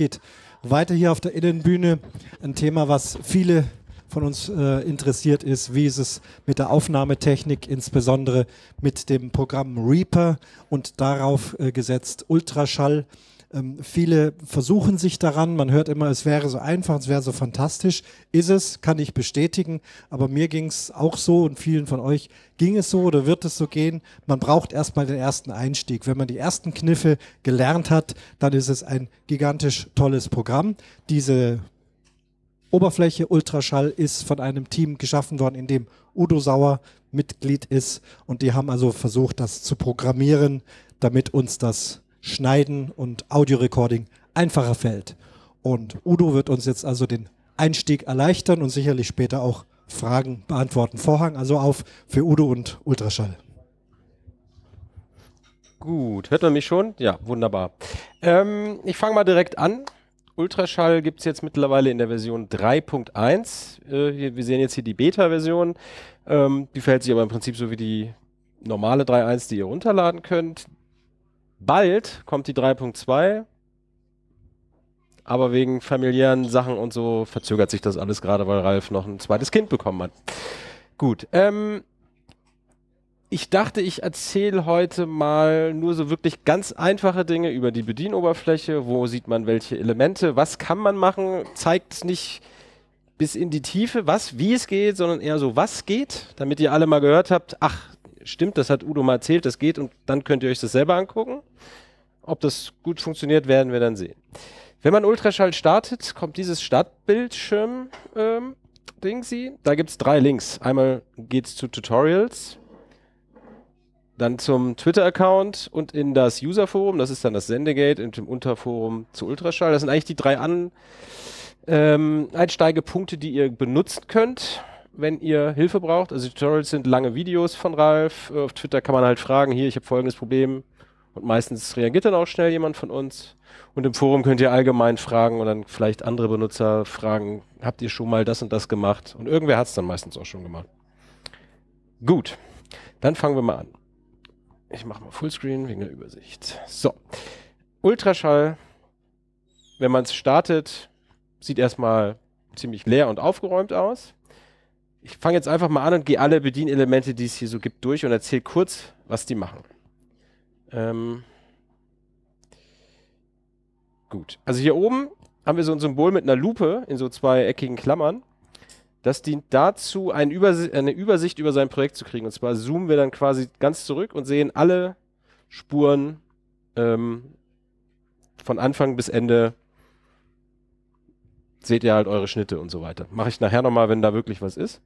geht weiter hier auf der Innenbühne. Ein Thema, was viele von uns äh, interessiert ist, wie ist es mit der Aufnahmetechnik, insbesondere mit dem Programm Reaper und darauf äh, gesetzt Ultraschall ähm, viele versuchen sich daran. Man hört immer, es wäre so einfach, es wäre so fantastisch. Ist es, kann ich bestätigen. Aber mir ging es auch so und vielen von euch ging es so oder wird es so gehen. Man braucht erstmal den ersten Einstieg. Wenn man die ersten Kniffe gelernt hat, dann ist es ein gigantisch tolles Programm. Diese Oberfläche Ultraschall ist von einem Team geschaffen worden, in dem Udo Sauer Mitglied ist. Und die haben also versucht, das zu programmieren, damit uns das Schneiden und Audiorecording einfacher fällt. Und Udo wird uns jetzt also den Einstieg erleichtern und sicherlich später auch Fragen beantworten. Vorhang also auf für Udo und Ultraschall. Gut, hört man mich schon? Ja, wunderbar. Ähm, ich fange mal direkt an. Ultraschall gibt es jetzt mittlerweile in der Version 3.1. Äh, wir sehen jetzt hier die Beta-Version. Ähm, die verhält sich aber im Prinzip so wie die normale 3.1, die ihr runterladen könnt. Bald kommt die 3.2, aber wegen familiären Sachen und so verzögert sich das alles gerade, weil Ralf noch ein zweites Kind bekommen hat. Gut, ähm, ich dachte, ich erzähle heute mal nur so wirklich ganz einfache Dinge über die Bedienoberfläche. Wo sieht man welche Elemente? Was kann man machen? Zeigt nicht bis in die Tiefe, was, wie es geht, sondern eher so, was geht, damit ihr alle mal gehört habt, ach, stimmt, das hat Udo mal erzählt, das geht und dann könnt ihr euch das selber angucken. Ob das gut funktioniert, werden wir dann sehen. Wenn man Ultraschall startet, kommt dieses Stadtbildschirm ähm, Ding sie. Da gibt es drei Links. Einmal geht es zu Tutorials, dann zum Twitter-Account und in das User-Forum, das ist dann das Sendegate und im Unterforum zu Ultraschall. Das sind eigentlich die drei An ähm, Einsteigepunkte, die ihr benutzen könnt wenn ihr Hilfe braucht. Also Tutorials sind lange Videos von Ralf. Auf Twitter kann man halt fragen, hier, ich habe folgendes Problem. Und meistens reagiert dann auch schnell jemand von uns. Und im Forum könnt ihr allgemein fragen und dann vielleicht andere Benutzer fragen, habt ihr schon mal das und das gemacht? Und irgendwer hat es dann meistens auch schon gemacht. Gut, dann fangen wir mal an. Ich mache mal Fullscreen wegen der Übersicht. So, Ultraschall, wenn man es startet, sieht erstmal ziemlich leer und aufgeräumt aus. Ich fange jetzt einfach mal an und gehe alle Bedienelemente, die es hier so gibt, durch und erzähle kurz, was die machen. Ähm Gut. Also hier oben haben wir so ein Symbol mit einer Lupe in so zwei eckigen Klammern. Das dient dazu, eine, Übersi eine Übersicht über sein Projekt zu kriegen. Und zwar zoomen wir dann quasi ganz zurück und sehen alle Spuren ähm, von Anfang bis Ende seht ihr halt eure Schnitte und so weiter. Mache ich nachher nochmal, wenn da wirklich was ist.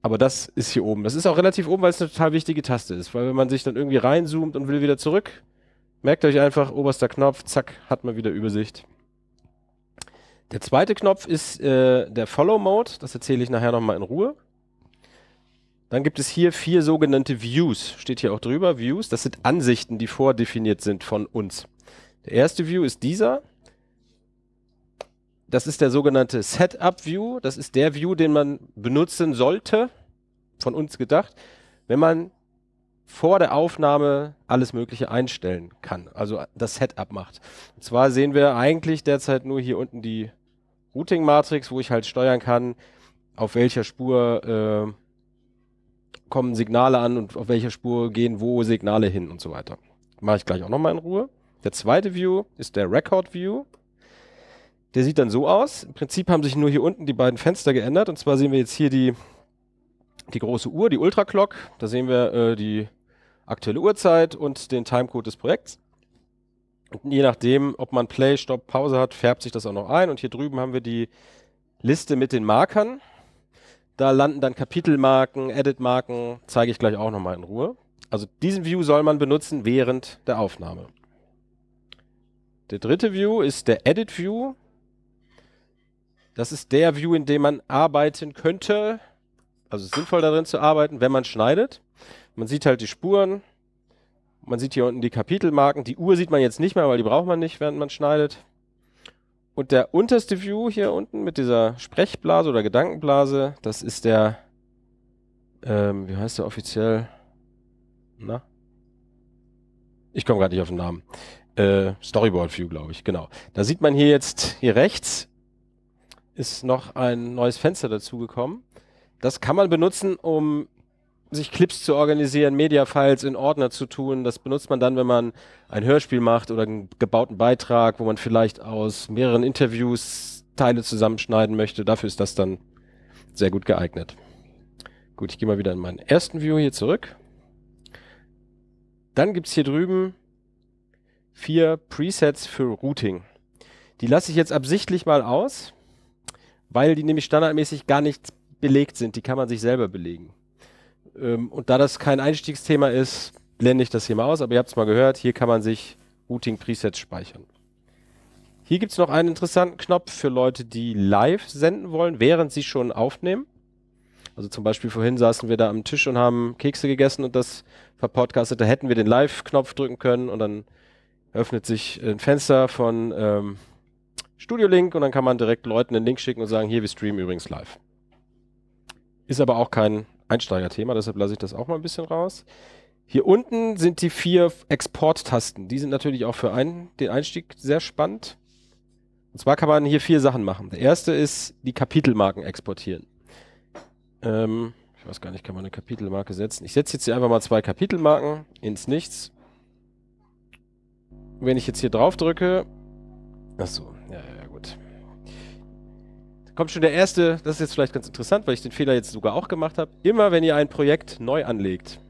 Aber das ist hier oben. Das ist auch relativ oben, weil es eine total wichtige Taste ist. Weil wenn man sich dann irgendwie reinzoomt und will wieder zurück, merkt euch einfach, oberster Knopf, zack, hat man wieder Übersicht. Der zweite Knopf ist äh, der Follow-Mode. Das erzähle ich nachher nochmal in Ruhe. Dann gibt es hier vier sogenannte Views. Steht hier auch drüber, Views. Das sind Ansichten, die vordefiniert sind von uns. Der erste View ist dieser das ist der sogenannte Setup View. Das ist der View, den man benutzen sollte, von uns gedacht, wenn man vor der Aufnahme alles Mögliche einstellen kann, also das Setup macht. Und zwar sehen wir eigentlich derzeit nur hier unten die Routing-Matrix, wo ich halt steuern kann, auf welcher Spur äh, kommen Signale an und auf welcher Spur gehen wo Signale hin und so weiter. Mache ich gleich auch nochmal in Ruhe. Der zweite View ist der Record View. Der sieht dann so aus. Im Prinzip haben sich nur hier unten die beiden Fenster geändert. Und zwar sehen wir jetzt hier die, die große Uhr, die Ultra Clock. Da sehen wir äh, die aktuelle Uhrzeit und den Timecode des Projekts. Und je nachdem, ob man Play, Stop, Pause hat, färbt sich das auch noch ein. Und hier drüben haben wir die Liste mit den Markern. Da landen dann Kapitelmarken, Editmarken, zeige ich gleich auch nochmal in Ruhe. Also diesen View soll man benutzen während der Aufnahme. Der dritte View ist der Edit View. Das ist der View, in dem man arbeiten könnte. Also es ist sinnvoll darin zu arbeiten, wenn man schneidet. Man sieht halt die Spuren. Man sieht hier unten die Kapitelmarken. Die Uhr sieht man jetzt nicht mehr, weil die braucht man nicht, während man schneidet. Und der unterste View hier unten mit dieser Sprechblase oder Gedankenblase, das ist der, ähm, wie heißt der offiziell? Na? Ich komme gerade nicht auf den Namen. Äh, Storyboard View, glaube ich, genau. Da sieht man hier jetzt, hier rechts, ist noch ein neues Fenster dazugekommen. Das kann man benutzen, um sich Clips zu organisieren, Mediafiles in Ordner zu tun. Das benutzt man dann, wenn man ein Hörspiel macht oder einen gebauten Beitrag, wo man vielleicht aus mehreren Interviews Teile zusammenschneiden möchte. Dafür ist das dann sehr gut geeignet. Gut, ich gehe mal wieder in meinen ersten View hier zurück. Dann gibt es hier drüben vier Presets für Routing. Die lasse ich jetzt absichtlich mal aus, weil die nämlich standardmäßig gar nicht belegt sind. Die kann man sich selber belegen. Ähm, und da das kein Einstiegsthema ist, blende ich das hier mal aus, aber ihr habt es mal gehört, hier kann man sich Routing-Presets speichern. Hier gibt es noch einen interessanten Knopf für Leute, die live senden wollen, während sie schon aufnehmen. Also zum Beispiel vorhin saßen wir da am Tisch und haben Kekse gegessen und das verpodcastet. Da hätten wir den Live-Knopf drücken können und dann öffnet sich ein Fenster von ähm, Studio-Link und dann kann man direkt Leuten den Link schicken und sagen, hier, wir streamen übrigens live. Ist aber auch kein Einsteigerthema, deshalb lasse ich das auch mal ein bisschen raus. Hier unten sind die vier Export-Tasten. Die sind natürlich auch für ein, den Einstieg sehr spannend. Und zwar kann man hier vier Sachen machen. Der erste ist die Kapitelmarken exportieren. Ähm, ich weiß gar nicht, kann man eine Kapitelmarke setzen? Ich setze jetzt hier einfach mal zwei Kapitelmarken ins Nichts. Wenn ich jetzt hier drauf drücke, achso, kommt schon der erste, das ist jetzt vielleicht ganz interessant, weil ich den Fehler jetzt sogar auch gemacht habe. Immer wenn ihr ein Projekt neu anlegt,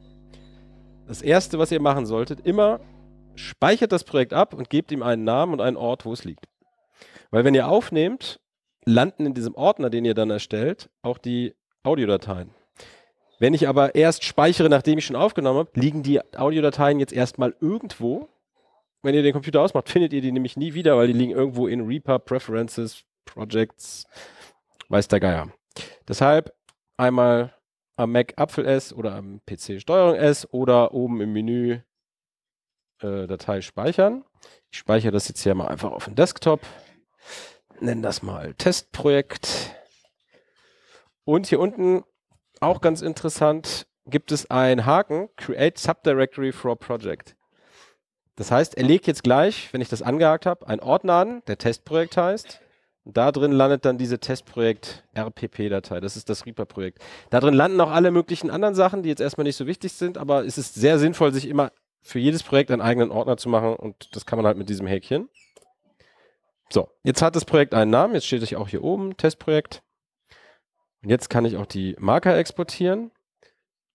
das erste, was ihr machen solltet, immer speichert das Projekt ab und gebt ihm einen Namen und einen Ort, wo es liegt. Weil wenn ihr aufnehmt, landen in diesem Ordner, den ihr dann erstellt, auch die Audiodateien. Wenn ich aber erst speichere, nachdem ich schon aufgenommen habe, liegen die Audiodateien jetzt erstmal irgendwo. Wenn ihr den Computer ausmacht, findet ihr die nämlich nie wieder, weil die liegen irgendwo in Reaper, Preferences, Projects, weiß der Geier. Deshalb einmal am Mac Apfel S oder am PC Steuerung S oder oben im Menü äh, Datei speichern. Ich speichere das jetzt hier mal einfach auf den Desktop. Nennen das mal Testprojekt. Und hier unten, auch ganz interessant, gibt es einen Haken, Create Subdirectory for Project. Das heißt, er legt jetzt gleich, wenn ich das angehakt habe, einen Ordner an, der Testprojekt heißt. Da drin landet dann diese Testprojekt RPP-Datei. Das ist das Reaper-Projekt. Da drin landen auch alle möglichen anderen Sachen, die jetzt erstmal nicht so wichtig sind, aber es ist sehr sinnvoll, sich immer für jedes Projekt einen eigenen Ordner zu machen und das kann man halt mit diesem Häkchen. So, jetzt hat das Projekt einen Namen. Jetzt steht es auch hier oben, Testprojekt. Und jetzt kann ich auch die Marker exportieren.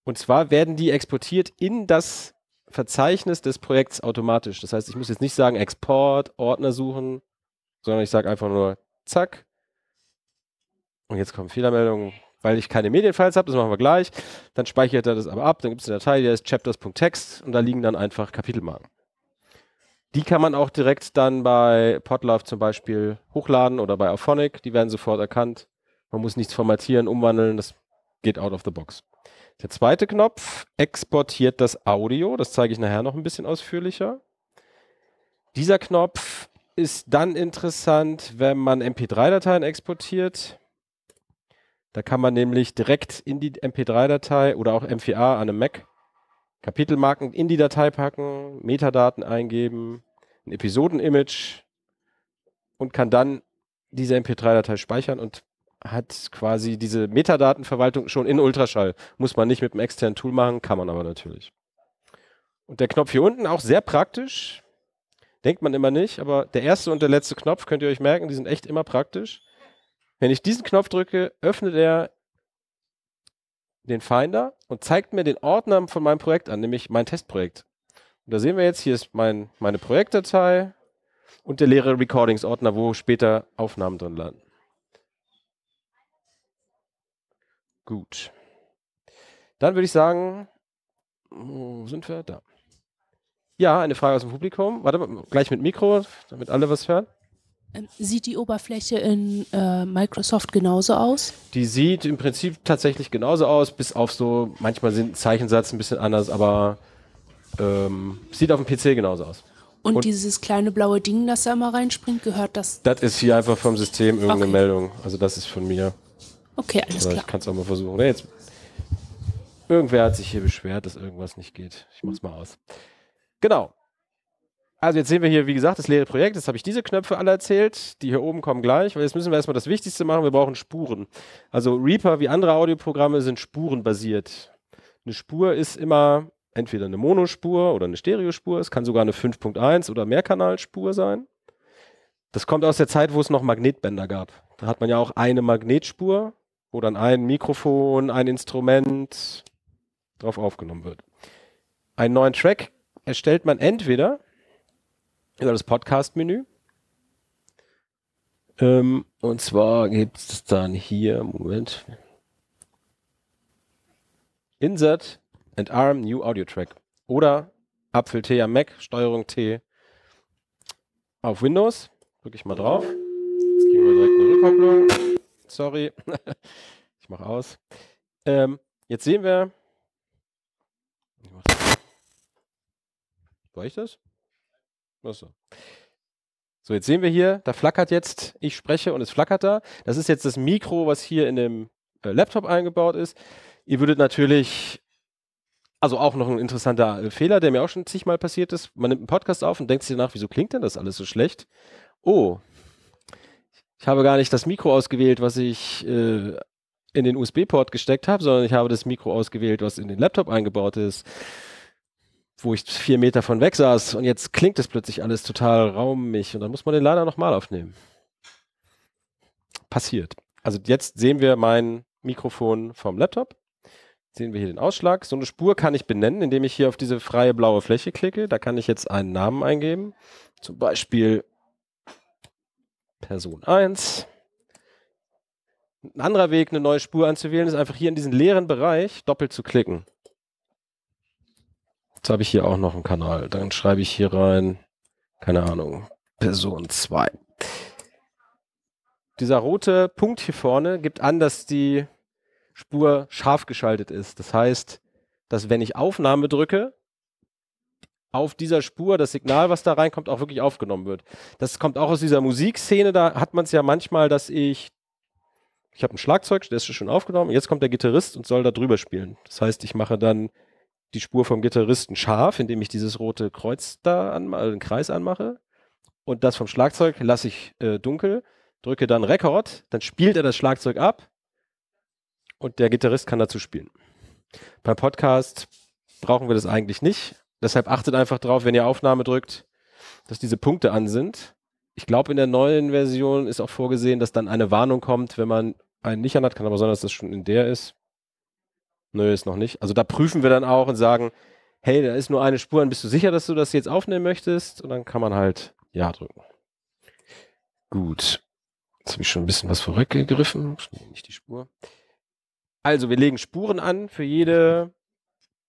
Und zwar werden die exportiert in das Verzeichnis des Projekts automatisch. Das heißt, ich muss jetzt nicht sagen Export, Ordner suchen, sondern ich sage einfach nur zack. Und jetzt kommen Fehlermeldungen, weil ich keine Medienfiles habe, das machen wir gleich. Dann speichert er das aber ab, dann gibt es eine Datei, die heißt chapters.text und da liegen dann einfach Kapitelmarken. Die kann man auch direkt dann bei Podlove zum Beispiel hochladen oder bei Auphonic, die werden sofort erkannt. Man muss nichts formatieren, umwandeln, das geht out of the box. Der zweite Knopf exportiert das Audio, das zeige ich nachher noch ein bisschen ausführlicher. Dieser Knopf ist dann interessant, wenn man MP3-Dateien exportiert. Da kann man nämlich direkt in die MP3-Datei oder auch MVA an einem Mac Kapitelmarken in die Datei packen, Metadaten eingeben, ein Episoden-Image und kann dann diese MP3-Datei speichern und hat quasi diese Metadatenverwaltung schon in Ultraschall. Muss man nicht mit einem externen Tool machen, kann man aber natürlich. Und der Knopf hier unten auch sehr praktisch. Denkt man immer nicht, aber der erste und der letzte Knopf, könnt ihr euch merken, die sind echt immer praktisch. Wenn ich diesen Knopf drücke, öffnet er den Finder und zeigt mir den Ordner von meinem Projekt an, nämlich mein Testprojekt. Und da sehen wir jetzt, hier ist mein, meine Projektdatei und der leere Recordings-Ordner, wo später Aufnahmen drin landen. Gut. Dann würde ich sagen, sind wir da. Ja, eine Frage aus dem Publikum. Warte mal, gleich mit Mikro, damit alle was hören. Ähm, sieht die Oberfläche in äh, Microsoft genauso aus? Die sieht im Prinzip tatsächlich genauso aus, bis auf so, manchmal sind Zeichensatz ein bisschen anders, aber ähm, sieht auf dem PC genauso aus. Und, Und, dieses kleine blaue Ding, das da immer reinspringt, gehört das? Das ist hier einfach vom System irgendeine okay. Meldung. Also das ist von mir. Okay, alles also klar. Ich kann es auch mal versuchen. Nee, jetzt, irgendwer hat sich hier beschwert, dass irgendwas nicht geht. Ich mach's mal aus. Genau. Also jetzt sehen wir hier, wie gesagt, das leere Projekt. Jetzt habe ich diese Knöpfe alle erzählt. Die hier oben kommen gleich. Weil jetzt müssen wir erstmal das Wichtigste machen. Wir brauchen Spuren. Also Reaper wie andere Audioprogramme sind spurenbasiert. Eine Spur ist immer entweder eine Monospur oder eine Stereospur. Es kann sogar eine 5.1 oder Mehrkanalspur sein. Das kommt aus der Zeit, wo es noch Magnetbänder gab. Da hat man ja auch eine Magnetspur, wo dann ein Mikrofon, ein Instrument drauf aufgenommen wird. Einen neuen Track erstellt man entweder über das Podcast-Menü. Ähm, und zwar gibt es dann hier, Moment. Insert and Arm New Audio Track. Oder Apfel-T am Mac, Steuerung T auf Windows. Drücke ich mal drauf. Jetzt kriegen wir direkt eine Rückkopplung. Sorry. ich mache aus. Ähm, jetzt sehen wir. Ich war ich das? Achso. So, jetzt sehen wir hier, da flackert jetzt, ich spreche und es flackert da. Das ist jetzt das Mikro, was hier in dem äh, Laptop eingebaut ist. Ihr würdet natürlich, also auch noch ein interessanter äh, Fehler, der mir auch schon zigmal passiert ist. Man nimmt einen Podcast auf und denkt sich danach, wieso klingt denn das alles so schlecht? Oh, ich habe gar nicht das Mikro ausgewählt, was ich äh, in den USB-Port gesteckt habe, sondern ich habe das Mikro ausgewählt, was in den Laptop eingebaut ist wo ich vier Meter von weg saß und jetzt klingt es plötzlich alles total raumig und dann muss man den leider nochmal aufnehmen. Passiert. Also jetzt sehen wir mein Mikrofon vom Laptop. sehen wir hier den Ausschlag. So eine Spur kann ich benennen, indem ich hier auf diese freie blaue Fläche klicke. Da kann ich jetzt einen Namen eingeben. Zum Beispiel Person 1. Ein anderer Weg, eine neue Spur anzuwählen, ist einfach hier in diesen leeren Bereich doppelt zu klicken. Jetzt habe ich hier auch noch einen Kanal. Dann schreibe ich hier rein, keine Ahnung, Person 2. Dieser rote Punkt hier vorne gibt an, dass die Spur scharf geschaltet ist. Das heißt, dass wenn ich Aufnahme drücke, auf dieser Spur das Signal, was da reinkommt, auch wirklich aufgenommen wird. Das kommt auch aus dieser Musikszene, da hat man es ja manchmal, dass ich, ich habe ein Schlagzeug, das ist schon aufgenommen, jetzt kommt der Gitarrist und soll da drüber spielen. Das heißt, ich mache dann die Spur vom Gitarristen scharf, indem ich dieses rote Kreuz da an, also äh, den Kreis anmache. Und das vom Schlagzeug lasse ich äh, dunkel, drücke dann Rekord, dann spielt er das Schlagzeug ab und der Gitarrist kann dazu spielen. Beim Podcast brauchen wir das eigentlich nicht. Deshalb achtet einfach drauf, wenn ihr Aufnahme drückt, dass diese Punkte an sind. Ich glaube, in der neuen Version ist auch vorgesehen, dass dann eine Warnung kommt, wenn man einen nicht an hat, kann aber sein, dass das schon in der ist. Nö, ist noch nicht. Also da prüfen wir dann auch und sagen, hey, da ist nur eine Spur an, bist du sicher, dass du das jetzt aufnehmen möchtest? Und dann kann man halt Ja drücken. Gut. Jetzt habe ich schon ein bisschen was vorweggegriffen. Nee, nicht die Spur. Also, wir legen Spuren an für jede,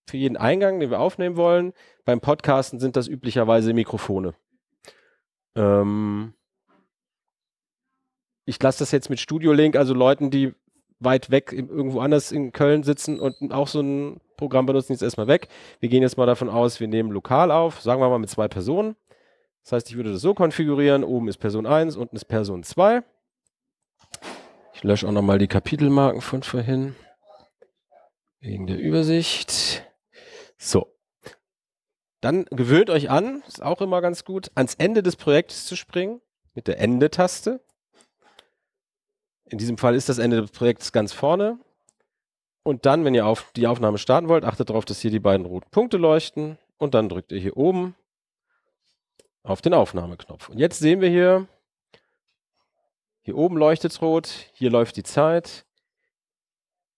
für jeden Eingang, den wir aufnehmen wollen. Beim Podcasten sind das üblicherweise Mikrofone. Ähm ich lasse das jetzt mit Studio Link, also Leuten, die weit weg irgendwo anders in Köln sitzen und auch so ein Programm benutzen, jetzt erstmal weg. Wir gehen jetzt mal davon aus, wir nehmen lokal auf, sagen wir mal mit zwei Personen. Das heißt, ich würde das so konfigurieren, oben ist Person 1, unten ist Person 2. Ich lösche auch nochmal die Kapitelmarken von vorhin. Wegen der Übersicht. So. Dann gewöhnt euch an, ist auch immer ganz gut, ans Ende des Projektes zu springen mit der Ende-Taste. In diesem Fall ist das Ende des Projekts ganz vorne. Und dann, wenn ihr auf die Aufnahme starten wollt, achtet darauf, dass hier die beiden roten Punkte leuchten. Und dann drückt ihr hier oben auf den Aufnahmeknopf. Und jetzt sehen wir hier, hier oben leuchtet es rot, hier läuft die Zeit.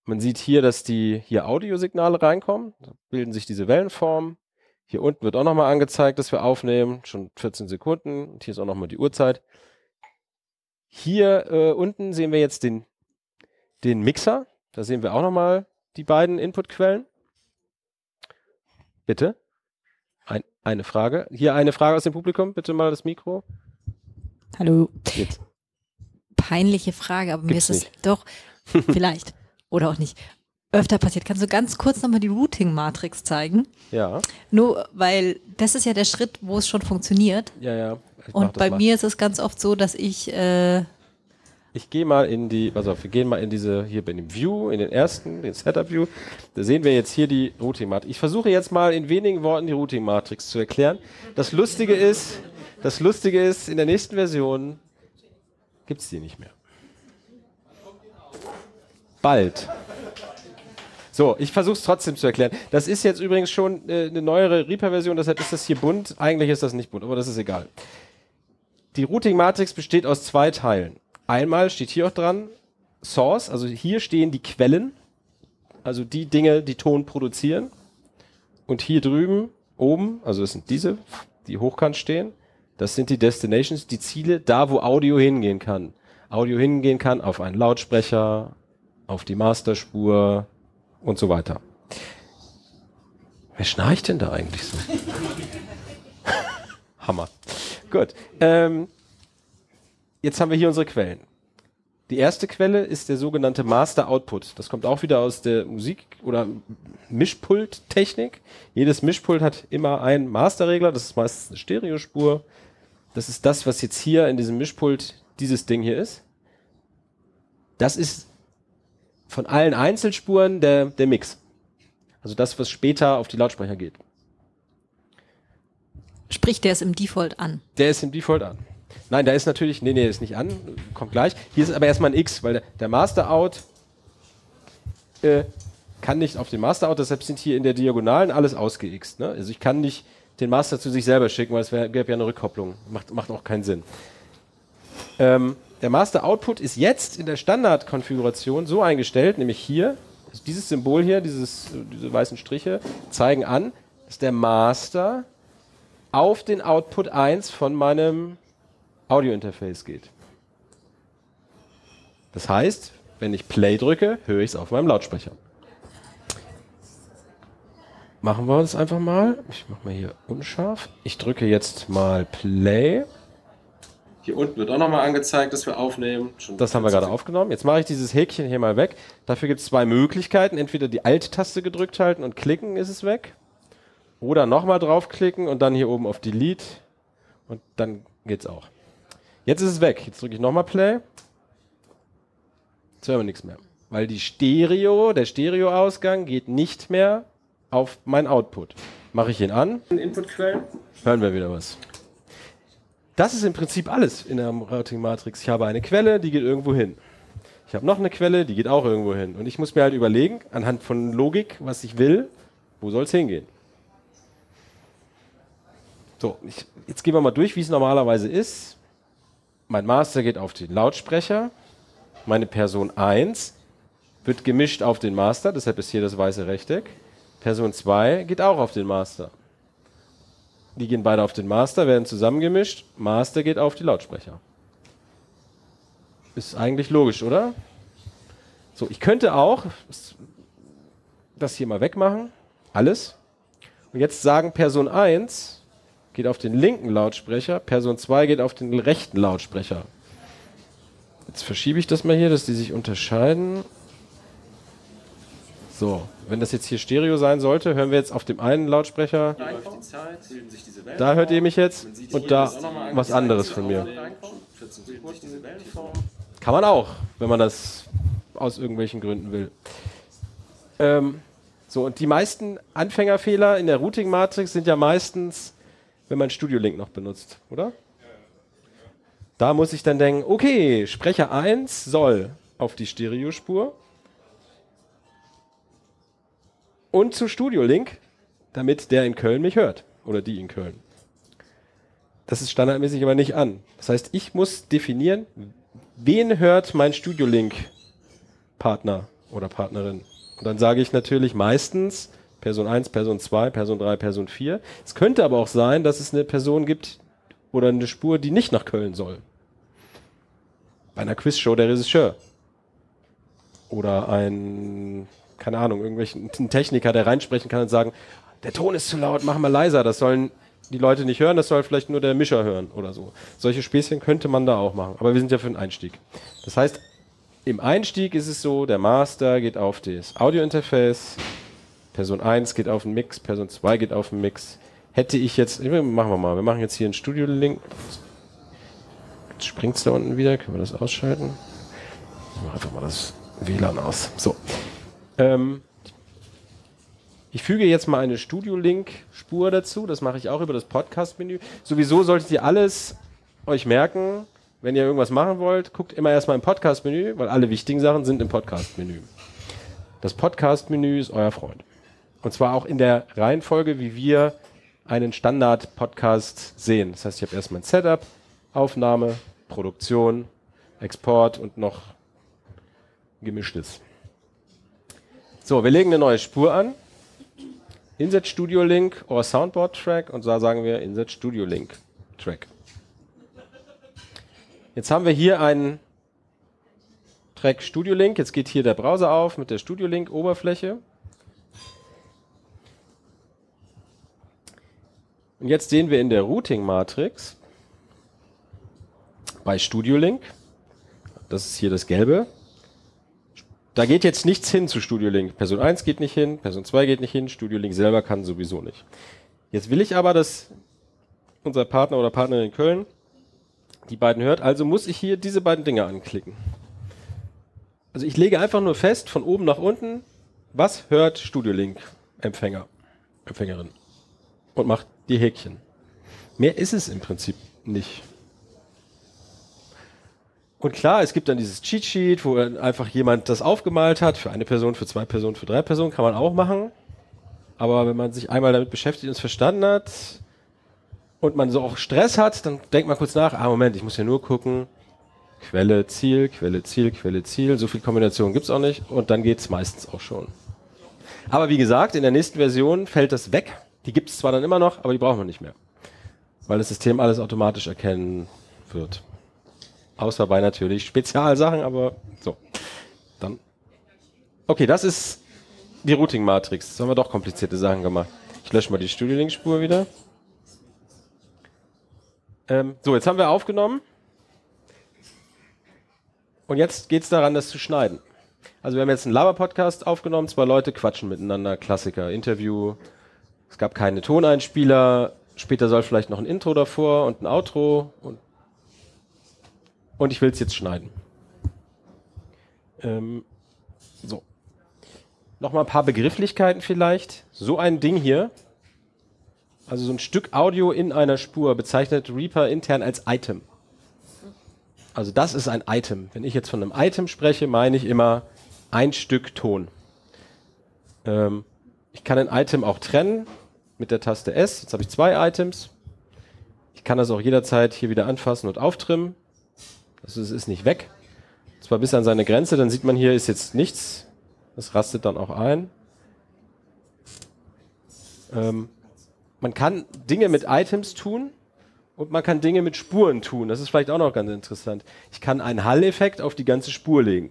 Man sieht hier, dass die hier Audiosignale reinkommen. Da bilden sich diese Wellenformen. Hier unten wird auch nochmal angezeigt, dass wir aufnehmen, schon 14 Sekunden. Und hier ist auch nochmal die Uhrzeit. Hier äh, unten sehen wir jetzt den, den Mixer. Da sehen wir auch nochmal die beiden Inputquellen. Bitte. Ein, eine Frage. Hier eine Frage aus dem Publikum. Bitte mal das Mikro. Hallo. Jetzt. Peinliche Frage, aber Gibt's mir ist es doch vielleicht oder auch nicht öfter passiert. Kannst du ganz kurz nochmal die Routing-Matrix zeigen? Ja. Nur, weil das ist ja der Schritt, wo es schon funktioniert. Ja, ja und bei mal. mir ist es ganz oft so, dass ich. Äh, ich gehe mal in die, pass auf, wir gehen mal in diese, hier bei dem View, in den ersten, den Setup View. Da sehen wir jetzt hier die Routing-Matrix. Ich versuche jetzt mal in wenigen Worten die Routing-Matrix zu erklären. Das Lustige ist, das Lustige ist, in der nächsten Version gibt es die nicht mehr. Bald. So, ich versuche es trotzdem zu erklären. Das ist jetzt übrigens schon äh, eine neuere Reaper-Version, deshalb ist das hier bunt. Eigentlich ist das nicht bunt, aber das ist egal die Routing-Matrix besteht aus zwei Teilen. Einmal steht hier auch dran Source, also hier stehen die Quellen, also die Dinge, die Ton produzieren. Und hier drüben, oben, also das sind diese, die hochkant stehen, das sind die Destinations, die Ziele, da wo Audio hingehen kann. Audio hingehen kann auf einen Lautsprecher, auf die Masterspur und so weiter. Wer schnarcht denn da eigentlich so? Hammer. Gut. Ähm, jetzt haben wir hier unsere Quellen. Die erste Quelle ist der sogenannte Master Output. Das kommt auch wieder aus der Musik- oder Mischpult-Technik. Jedes Mischpult hat immer einen Masterregler. Das ist meistens eine Stereospur. Das ist das, was jetzt hier in diesem Mischpult dieses Ding hier ist. Das ist von allen Einzelspuren der, der Mix. Also das, was später auf die Lautsprecher geht. Sprich, der ist im Default an. Der ist im Default an. Nein, da ist natürlich, nee, nee, ist nicht an, kommt gleich. Hier ist aber erstmal ein X, weil der, Master-Out äh, kann nicht auf den Master-Out, deshalb sind hier in der Diagonalen alles ausgeXt. Ne? Also ich kann nicht den Master zu sich selber schicken, weil es gäbe ja eine Rückkopplung. Macht, macht auch keinen Sinn. Ähm, der Master-Output ist jetzt in der Standard-Konfiguration so eingestellt, nämlich hier, also dieses Symbol hier, dieses, diese weißen Striche, zeigen an, dass der Master auf den Output 1 von meinem Audiointerface geht. Das heißt, wenn ich Play drücke, höre ich es auf meinem Lautsprecher. Machen wir das einfach mal. Ich mache mal hier unscharf. Ich drücke jetzt mal Play. Hier unten wird auch nochmal angezeigt, dass wir aufnehmen. Schon das haben wir gerade aufgenommen. Jetzt mache ich dieses Häkchen hier mal weg. Dafür gibt es zwei Möglichkeiten. Entweder die Alt-Taste gedrückt halten und klicken, ist es weg. Oder nochmal draufklicken und dann hier oben auf Delete und dann geht's auch. Jetzt ist es weg. Jetzt drücke ich nochmal Play. Jetzt hören wir nichts mehr. Weil die Stereo, der Stereo-Ausgang geht nicht mehr auf mein Output. Mache ich ihn an. Inputquellen. Hören wir wieder was. Das ist im Prinzip alles in der Routing-Matrix. Ich habe eine Quelle, die geht irgendwo hin. Ich habe noch eine Quelle, die geht auch irgendwo hin. Und ich muss mir halt überlegen, anhand von Logik, was ich will, wo soll es hingehen. So, ich, jetzt gehen wir mal durch, wie es normalerweise ist. Mein Master geht auf den Lautsprecher. Meine Person 1 wird gemischt auf den Master, deshalb ist hier das weiße Rechteck. Person 2 geht auch auf den Master. Die gehen beide auf den Master, werden zusammengemischt. Master geht auf die Lautsprecher. Ist eigentlich logisch, oder? So, ich könnte auch das hier mal wegmachen. Alles. Und jetzt sagen Person 1, geht auf den linken Lautsprecher, Person 2 geht auf den rechten Lautsprecher. Jetzt verschiebe ich das mal hier, dass die sich unterscheiden. So, wenn das jetzt hier Stereo sein sollte, hören wir jetzt auf dem einen Lautsprecher. Da hört ihr mich jetzt und da was anderes von mir. Kann man auch, wenn man das aus irgendwelchen Gründen will. Ähm, so, und die meisten Anfängerfehler in der Routing-Matrix sind ja meistens wenn man Studio Link noch benutzt, oder? Da muss ich dann denken, okay, Sprecher 1 soll auf die Stereospur und zu Studio Link, damit der in Köln mich hört oder die in Köln. Das ist standardmäßig aber nicht an. Das heißt, ich muss definieren, wen hört mein Studio Link Partner oder Partnerin. Und dann sage ich natürlich meistens Person 1, Person 2, Person 3, Person 4. Es könnte aber auch sein, dass es eine Person gibt oder eine Spur, die nicht nach Köln soll. Bei einer Quizshow der Regisseur. Oder ein, keine Ahnung, irgendwelchen Techniker, der reinsprechen kann und sagen, der Ton ist zu laut, mach mal leiser, das sollen die Leute nicht hören, das soll vielleicht nur der Mischer hören oder so. Solche Späßchen könnte man da auch machen. Aber wir sind ja für den Einstieg. Das heißt, im Einstieg ist es so, der Master geht auf das Audiointerface, Person 1 geht auf den Mix, Person 2 geht auf den Mix. Hätte ich jetzt, machen wir mal, wir machen jetzt hier einen Studio-Link. Jetzt springt es da unten wieder, können wir das ausschalten? Ich mache einfach mal das WLAN aus. So. Ähm, ich füge jetzt mal eine Studio-Link-Spur dazu. Das mache ich auch über das Podcast-Menü. Sowieso solltet ihr alles euch merken, wenn ihr irgendwas machen wollt, guckt immer erstmal im Podcast-Menü, weil alle wichtigen Sachen sind im Podcast-Menü. Das Podcast-Menü ist euer Freund. Und zwar auch in der Reihenfolge, wie wir einen Standard-Podcast sehen. Das heißt, ich habe erstmal ein Setup, Aufnahme, Produktion, Export und noch gemischtes. So, wir legen eine neue Spur an. Insert Studio Link oder Soundboard Track und da sagen wir Insert Studio Link Track. Jetzt haben wir hier einen Track Studio Link. Jetzt geht hier der Browser auf mit der Studio Link Oberfläche. Und jetzt sehen wir in der Routing-Matrix bei StudioLink, das ist hier das Gelbe, da geht jetzt nichts hin zu StudioLink. Person 1 geht nicht hin, Person 2 geht nicht hin, StudioLink selber kann sowieso nicht. Jetzt will ich aber, dass unser Partner oder Partnerin in Köln die beiden hört, also muss ich hier diese beiden Dinge anklicken. Also ich lege einfach nur fest, von oben nach unten, was hört StudioLink Empfänger, Empfängerin und macht die Häkchen. Mehr ist es im Prinzip nicht. Und klar, es gibt dann dieses Cheat Sheet, wo einfach jemand das aufgemalt hat, für eine Person, für zwei Personen, für drei Personen, kann man auch machen. Aber wenn man sich einmal damit beschäftigt und es verstanden hat und man so auch Stress hat, dann denkt man kurz nach, ah Moment, ich muss ja nur gucken, Quelle, Ziel, Quelle, Ziel, Quelle, Ziel, so viel Kombinationen gibt's auch nicht und dann geht's meistens auch schon. Aber wie gesagt, in der nächsten Version fällt das weg die gibt es zwar dann immer noch, aber die brauchen wir nicht mehr. Weil das System alles automatisch erkennen wird. Außer bei natürlich Spezialsachen, aber so. Dann. Okay, das ist die Routing-Matrix. Jetzt haben wir doch komplizierte Sachen gemacht. Ich lösche mal die Studio-Link-Spur wieder. Ähm, so, jetzt haben wir aufgenommen. Und jetzt geht es daran, das zu schneiden. Also wir haben jetzt einen Laber-Podcast aufgenommen, zwei Leute quatschen miteinander, Klassiker, Interview, es gab keine Toneinspieler. Später soll vielleicht noch ein Intro davor und ein Outro. Und, und ich will es jetzt schneiden. Ähm, so. Nochmal ein paar Begrifflichkeiten vielleicht. So ein Ding hier, also so ein Stück Audio in einer Spur, bezeichnet Reaper intern als Item. Also das ist ein Item. Wenn ich jetzt von einem Item spreche, meine ich immer ein Stück Ton. Ähm, ich kann ein Item auch trennen mit der Taste S. Jetzt habe ich zwei Items. Ich kann das auch jederzeit hier wieder anfassen und auftrimmen. Also es ist nicht weg. Zwar bis an seine Grenze, dann sieht man hier ist jetzt nichts. Das rastet dann auch ein. Ähm, man kann Dinge mit Items tun und man kann Dinge mit Spuren tun. Das ist vielleicht auch noch ganz interessant. Ich kann einen Hall-Effekt auf die ganze Spur legen.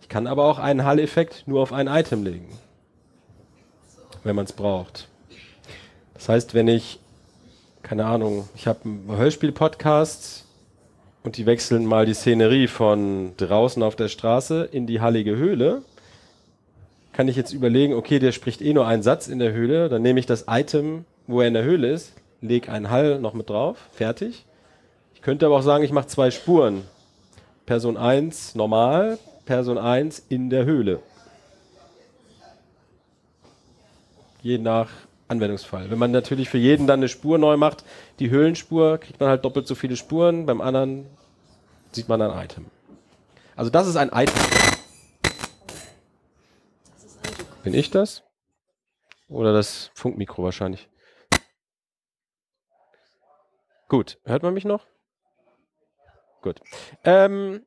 Ich kann aber auch einen Hall-Effekt nur auf ein Item legen wenn man es braucht. Das heißt, wenn ich, keine Ahnung, ich habe einen Hörspiel-Podcast und die wechseln mal die Szenerie von draußen auf der Straße in die hallige Höhle, kann ich jetzt überlegen, okay, der spricht eh nur einen Satz in der Höhle, dann nehme ich das Item, wo er in der Höhle ist, lege einen Hall noch mit drauf, fertig. Ich könnte aber auch sagen, ich mache zwei Spuren. Person 1 normal, Person 1 in der Höhle. je nach Anwendungsfall. Wenn man natürlich für jeden dann eine Spur neu macht, die Höhlenspur, kriegt man halt doppelt so viele Spuren, beim anderen sieht man ein Item. Also das ist ein Item. Bin ich das? Oder das Funkmikro wahrscheinlich. Gut, hört man mich noch? Gut. Ähm,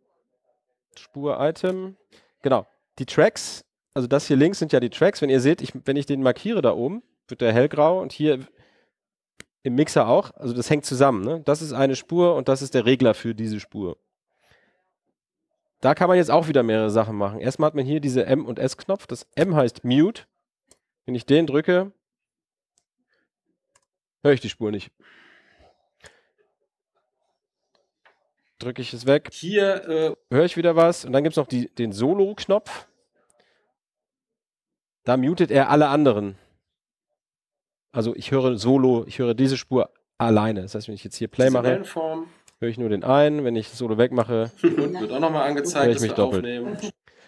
Spur, Item. Genau. Die Tracks also das hier links sind ja die Tracks. Wenn ihr seht, ich, wenn ich den markiere da oben, wird der hellgrau und hier im Mixer auch. Also das hängt zusammen. Ne? Das ist eine Spur und das ist der Regler für diese Spur. Da kann man jetzt auch wieder mehrere Sachen machen. Erstmal hat man hier diese M- und S-Knopf. Das M heißt Mute. Wenn ich den drücke, höre ich die Spur nicht. Drücke ich es weg. Hier äh höre ich wieder was. Und dann gibt es noch die, den Solo-Knopf. Da mutet er alle anderen. Also ich höre solo, ich höre diese Spur alleine. Das heißt, wenn ich jetzt hier Play mache, höre ich nur den einen. Wenn ich solo wegmache, und wird auch nochmal angezeigt, dass ich mich doppelt. Aufnehmen.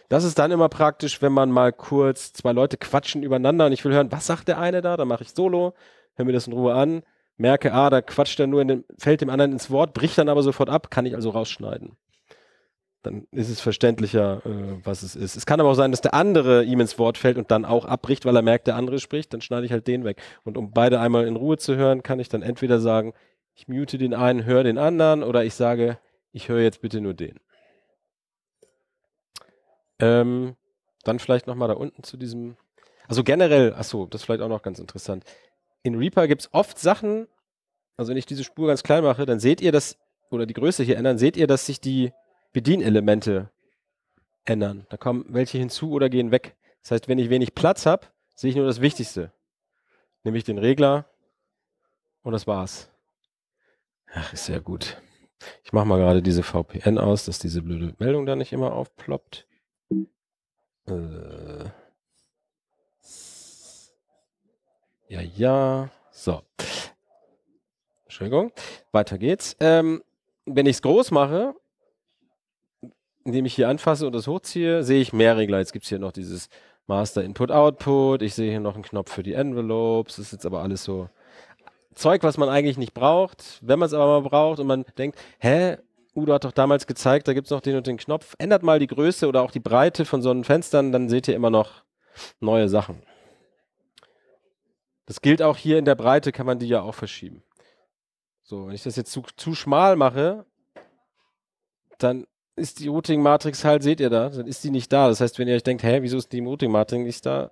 Das ist dann immer praktisch, wenn man mal kurz zwei Leute quatschen übereinander und ich will hören, was sagt der eine da? Dann mache ich solo, höre mir das in Ruhe an, merke, ah, da quatscht er nur, in den, fällt dem anderen ins Wort, bricht dann aber sofort ab, kann ich also rausschneiden dann ist es verständlicher, äh, was es ist. Es kann aber auch sein, dass der andere ihm ins Wort fällt und dann auch abbricht, weil er merkt, der andere spricht, dann schneide ich halt den weg. Und um beide einmal in Ruhe zu hören, kann ich dann entweder sagen, ich mute den einen, höre den anderen oder ich sage, ich höre jetzt bitte nur den. Ähm, dann vielleicht nochmal da unten zu diesem, also generell, achso, das ist vielleicht auch noch ganz interessant. In Reaper gibt es oft Sachen, also wenn ich diese Spur ganz klein mache, dann seht ihr das, oder die Größe hier ändern, seht ihr, dass sich die Bedienelemente ändern. Da kommen welche hinzu oder gehen weg. Das heißt, wenn ich wenig Platz habe, sehe ich nur das Wichtigste. Nämlich den Regler und das war's. Ach, ist ja gut. Ich mache mal gerade diese VPN aus, dass diese blöde Meldung da nicht immer aufploppt. Äh. Ja, ja. So. Entschuldigung. Weiter geht's. Ähm, wenn ich es groß mache, indem ich hier anfasse und das hochziehe, sehe ich mehr Regler. Jetzt gibt es hier noch dieses Master Input Output. Ich sehe hier noch einen Knopf für die Envelopes. Das ist jetzt aber alles so Zeug, was man eigentlich nicht braucht. Wenn man es aber mal braucht und man denkt, hä, Udo hat doch damals gezeigt, da gibt es noch den und den Knopf. Ändert mal die Größe oder auch die Breite von so einem Fenstern, dann seht ihr immer noch neue Sachen. Das gilt auch hier in der Breite, kann man die ja auch verschieben. So, wenn ich das jetzt zu, zu schmal mache, dann ist die Routing-Matrix halt, seht ihr da, dann ist die nicht da. Das heißt, wenn ihr euch denkt, hä, wieso ist die Routing-Matrix nicht da,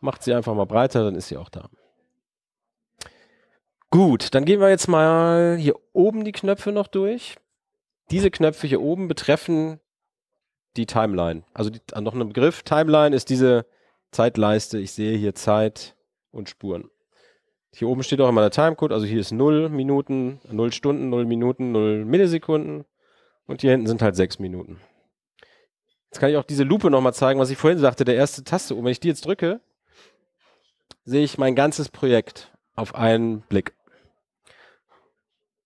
macht sie einfach mal breiter, dann ist sie auch da. Gut, dann gehen wir jetzt mal hier oben die Knöpfe noch durch. Diese Knöpfe hier oben betreffen die Timeline. Also die, ah, noch ein Begriff, Timeline ist diese Zeitleiste. Ich sehe hier Zeit und Spuren. Hier oben steht auch immer der Timecode, also hier ist 0 Minuten, 0 Stunden, 0 Minuten, 0 Millisekunden, und hier hinten sind halt sechs Minuten. Jetzt kann ich auch diese Lupe nochmal zeigen, was ich vorhin sagte, der erste Taste. Und wenn ich die jetzt drücke, sehe ich mein ganzes Projekt auf einen Blick.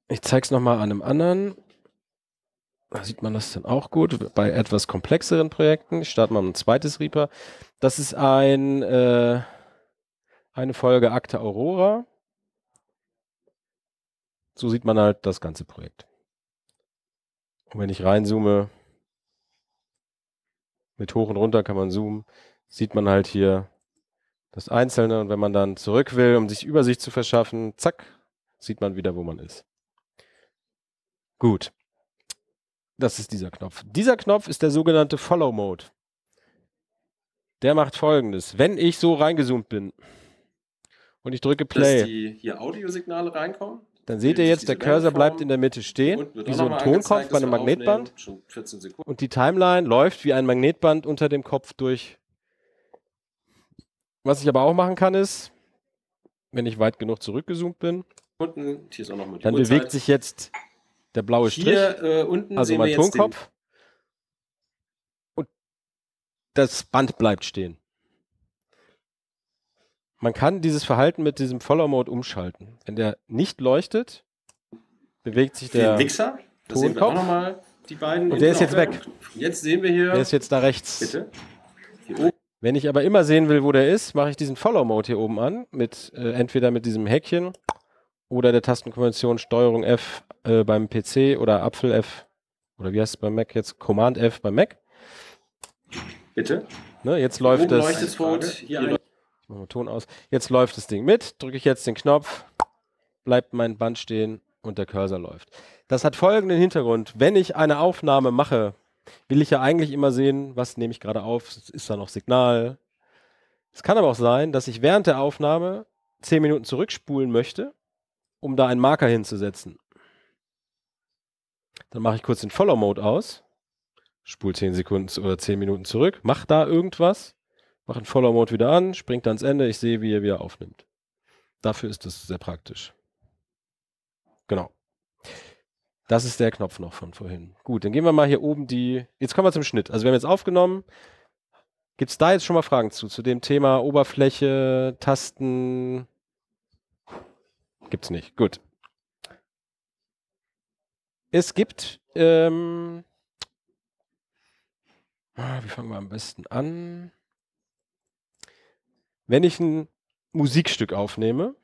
Ich zeige es nochmal an einem anderen. Da sieht man das dann auch gut. Bei etwas komplexeren Projekten. Ich starte mal ein zweites Reaper. Das ist ein, äh, eine Folge Akte Aurora. So sieht man halt das ganze Projekt. Und wenn ich reinzoome, mit hoch und runter kann man zoomen, sieht man halt hier das Einzelne. Und wenn man dann zurück will, um sich Übersicht zu verschaffen, zack, sieht man wieder, wo man ist. Gut. Das ist dieser Knopf. Dieser Knopf ist der sogenannte Follow Mode. Der macht folgendes. Wenn ich so reingezoomt bin und ich drücke Play. Dass die hier Audiosignale reinkommen? Dann seht ihr jetzt, der Cursor bleibt in der Mitte stehen, wie so ein Tonkopf bei einem Magnetband. Und die Timeline läuft wie ein Magnetband unter dem Kopf durch. Was ich aber auch machen kann, ist, wenn ich weit genug zurückgezoomt bin, unten, dann bewegt sich jetzt der blaue Strich, Hier, äh, also mein Tonkopf. Und das Band bleibt stehen. Man kann dieses Verhalten mit diesem Follow-Mode umschalten. Wenn der nicht leuchtet, bewegt sich der. Den Wichser? Das sehen wir auch nochmal. Die beiden Und der ist jetzt weg. Jetzt sehen wir hier. Der ist jetzt da rechts. Bitte. Wenn ich aber immer sehen will, wo der ist, mache ich diesen Follow-Mode hier oben an. Mit, äh, entweder mit diesem Häkchen oder der Tastenkombination Steuerung F äh, beim PC oder Apfel F oder wie heißt es beim Mac jetzt? Command F beim Mac. Bitte. Ne, jetzt hier läuft das. Leuchtet rot, hier, hier Machen wir Ton aus. Jetzt läuft das Ding mit. Drücke ich jetzt den Knopf, bleibt mein Band stehen und der Cursor läuft. Das hat folgenden Hintergrund. Wenn ich eine Aufnahme mache, will ich ja eigentlich immer sehen, was nehme ich gerade auf, ist da noch Signal. Es kann aber auch sein, dass ich während der Aufnahme zehn Minuten zurückspulen möchte, um da einen Marker hinzusetzen. Dann mache ich kurz den Follow-Mode aus, spule 10 Sekunden oder 10 Minuten zurück, mache da irgendwas mache den Follow-Mode wieder an, springt ans Ende, ich sehe, wie er wieder aufnimmt. Dafür ist das sehr praktisch. Genau. Das ist der Knopf noch von vorhin. Gut, dann gehen wir mal hier oben die. Jetzt kommen wir zum Schnitt. Also wir haben jetzt aufgenommen. Gibt es da jetzt schon mal Fragen zu? Zu dem Thema Oberfläche, Tasten? Gibt es nicht. Gut. Es gibt. Ähm, ah, wie fangen wir am besten an? wenn ich ein Musikstück aufnehme,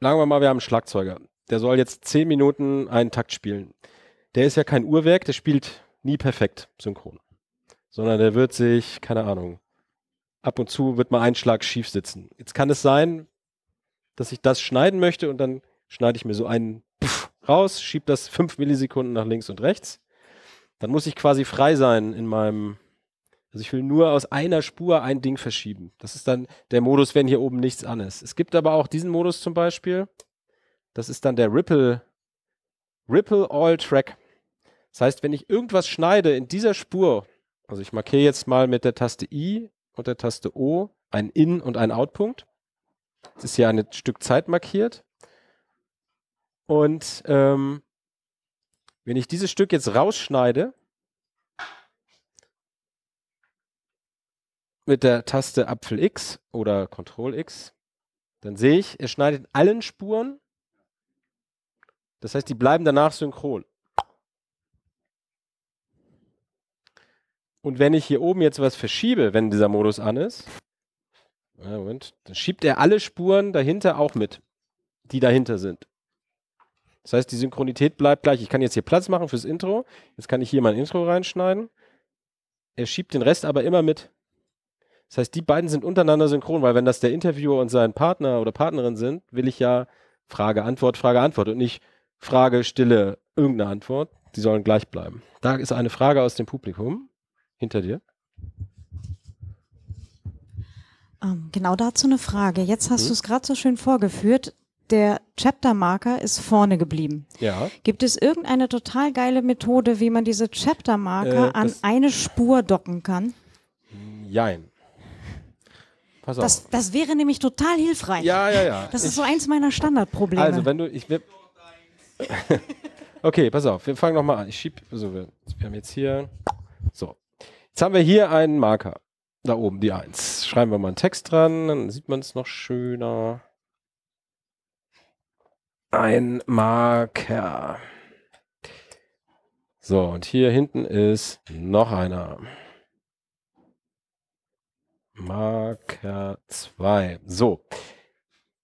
sagen wir mal, wir haben einen Schlagzeuger, der soll jetzt zehn Minuten einen Takt spielen. Der ist ja kein Uhrwerk, der spielt nie perfekt synchron, sondern der wird sich, keine Ahnung, ab und zu wird mal ein Schlag schief sitzen. Jetzt kann es sein, dass ich das schneiden möchte und dann schneide ich mir so einen Puff raus, schiebe das fünf Millisekunden nach links und rechts. Dann muss ich quasi frei sein in meinem also ich will nur aus einer Spur ein Ding verschieben. Das ist dann der Modus, wenn hier oben nichts an ist. Es gibt aber auch diesen Modus zum Beispiel. Das ist dann der Ripple, Ripple All Track. Das heißt, wenn ich irgendwas schneide in dieser Spur, also ich markiere jetzt mal mit der Taste I und der Taste O ein In- und einen Outpunkt. Es ist hier ein Stück Zeit markiert. Und ähm, wenn ich dieses Stück jetzt rausschneide, mit der Taste Apfel X oder Control X, dann sehe ich, er schneidet allen Spuren. Das heißt, die bleiben danach synchron. Und wenn ich hier oben jetzt was verschiebe, wenn dieser Modus an ist, Moment, dann schiebt er alle Spuren dahinter auch mit, die dahinter sind. Das heißt, die Synchronität bleibt gleich. Ich kann jetzt hier Platz machen fürs Intro. Jetzt kann ich hier mein Intro reinschneiden. Er schiebt den Rest aber immer mit. Das heißt, die beiden sind untereinander synchron, weil wenn das der Interviewer und sein Partner oder Partnerin sind, will ich ja Frage, Antwort, Frage, Antwort und nicht Frage, Stille, irgendeine Antwort. Die sollen gleich bleiben. Da ist eine Frage aus dem Publikum. Hinter dir. Ähm, genau dazu eine Frage. Jetzt hast hm? du es gerade so schön vorgeführt. Der Chaptermarker ist vorne geblieben. Ja. Gibt es irgendeine total geile Methode, wie man diese Chaptermarker äh, an eine Spur docken kann? Jein. Pass auf. Das, wäre nämlich total hilfreich. Ja, ja, ja. Das ist so eins meiner Standardprobleme. Also, wenn du. Ich, wir, okay, pass auf. Wir fangen nochmal an. Ich schiebe. So, wir, wir haben jetzt hier. So. Jetzt haben wir hier einen Marker. Da oben, die 1. Schreiben wir mal einen Text dran, dann sieht man es noch schöner. Ein Marker. So, und hier hinten ist noch einer. Marker 2. So.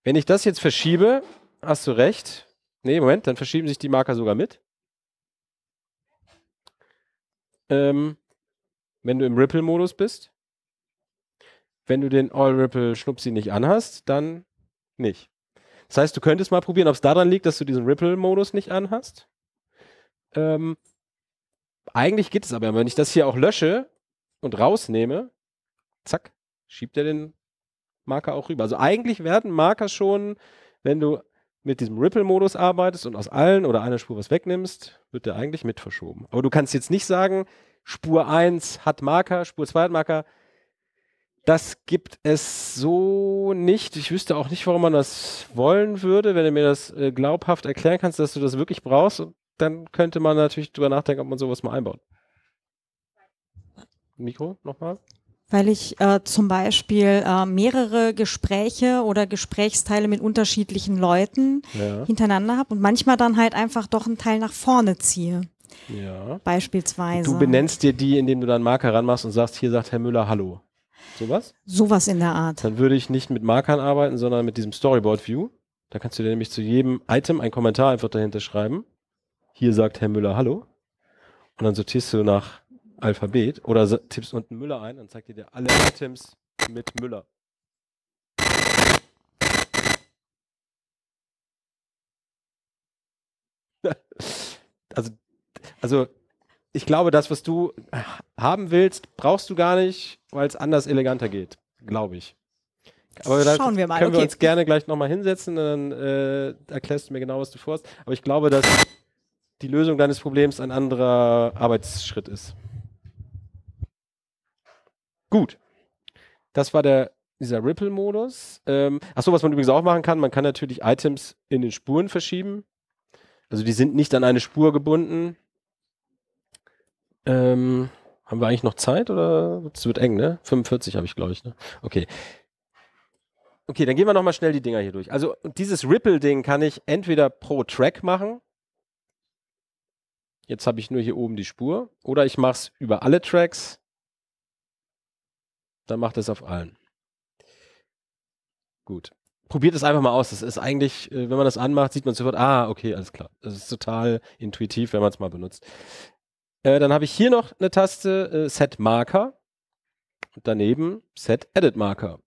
Wenn ich das jetzt verschiebe, hast du recht. Nee, Moment, dann verschieben sich die Marker sogar mit. Ähm, wenn du im Ripple-Modus bist. Wenn du den All-Ripple-Schnupsi nicht anhast, dann nicht. Das heißt, du könntest mal probieren, ob es daran liegt, dass du diesen Ripple-Modus nicht anhast. Ähm, eigentlich geht es aber, wenn ich das hier auch lösche und rausnehme, zack, schiebt er den Marker auch rüber. Also eigentlich werden Marker schon, wenn du mit diesem Ripple-Modus arbeitest und aus allen oder einer Spur was wegnimmst, wird der eigentlich mit verschoben. Aber du kannst jetzt nicht sagen, Spur 1 hat Marker, Spur 2 hat Marker. Das gibt es so nicht. Ich wüsste auch nicht, warum man das wollen würde. Wenn du mir das äh, glaubhaft erklären kannst, dass du das wirklich brauchst, dann könnte man natürlich drüber nachdenken, ob man sowas mal einbaut. Mikro nochmal weil ich äh, zum Beispiel äh, mehrere Gespräche oder Gesprächsteile mit unterschiedlichen Leuten ja. hintereinander habe und manchmal dann halt einfach doch einen Teil nach vorne ziehe. Ja. Beispielsweise. Du benennst dir die, indem du dann Marker ranmachst und sagst, hier sagt Herr Müller Hallo. Sowas? Sowas in der Art. Dann würde ich nicht mit Markern arbeiten, sondern mit diesem Storyboard View. Da kannst du dir nämlich zu jedem Item einen Kommentar einfach dahinter schreiben. Hier sagt Herr Müller Hallo. Und dann sortierst du nach Alphabet oder tippst unten Müller ein, und zeigt dir alle Items mit Müller. Also, also ich glaube, das, was du haben willst, brauchst du gar nicht, weil es anders eleganter geht, glaube ich. Aber da Schauen wir mal. Können okay. wir uns gerne gleich nochmal hinsetzen, dann äh, erklärst du mir genau, was du vorhast. Aber ich glaube, dass die Lösung deines Problems ein anderer Arbeitsschritt ist. Gut. Das war der, dieser Ripple-Modus. Ähm, achso, was man übrigens auch machen kann, man kann natürlich Items in den Spuren verschieben. Also die sind nicht an eine Spur gebunden. Ähm, haben wir eigentlich noch Zeit oder es wird eng, ne? 45 habe ich, glaube ich. Ne? Okay. Okay, dann gehen wir nochmal schnell die Dinger hier durch. Also dieses Ripple-Ding kann ich entweder pro Track machen. Jetzt habe ich nur hier oben die Spur. Oder ich mache es über alle Tracks dann macht es auf allen. Gut. Probiert es einfach mal aus. Das ist eigentlich, äh, wenn man das anmacht, sieht man sofort, ah, okay, alles klar. Das ist total intuitiv, wenn man es mal benutzt. Äh, dann habe ich hier noch eine Taste äh, Set Marker und daneben Set Edit Marker.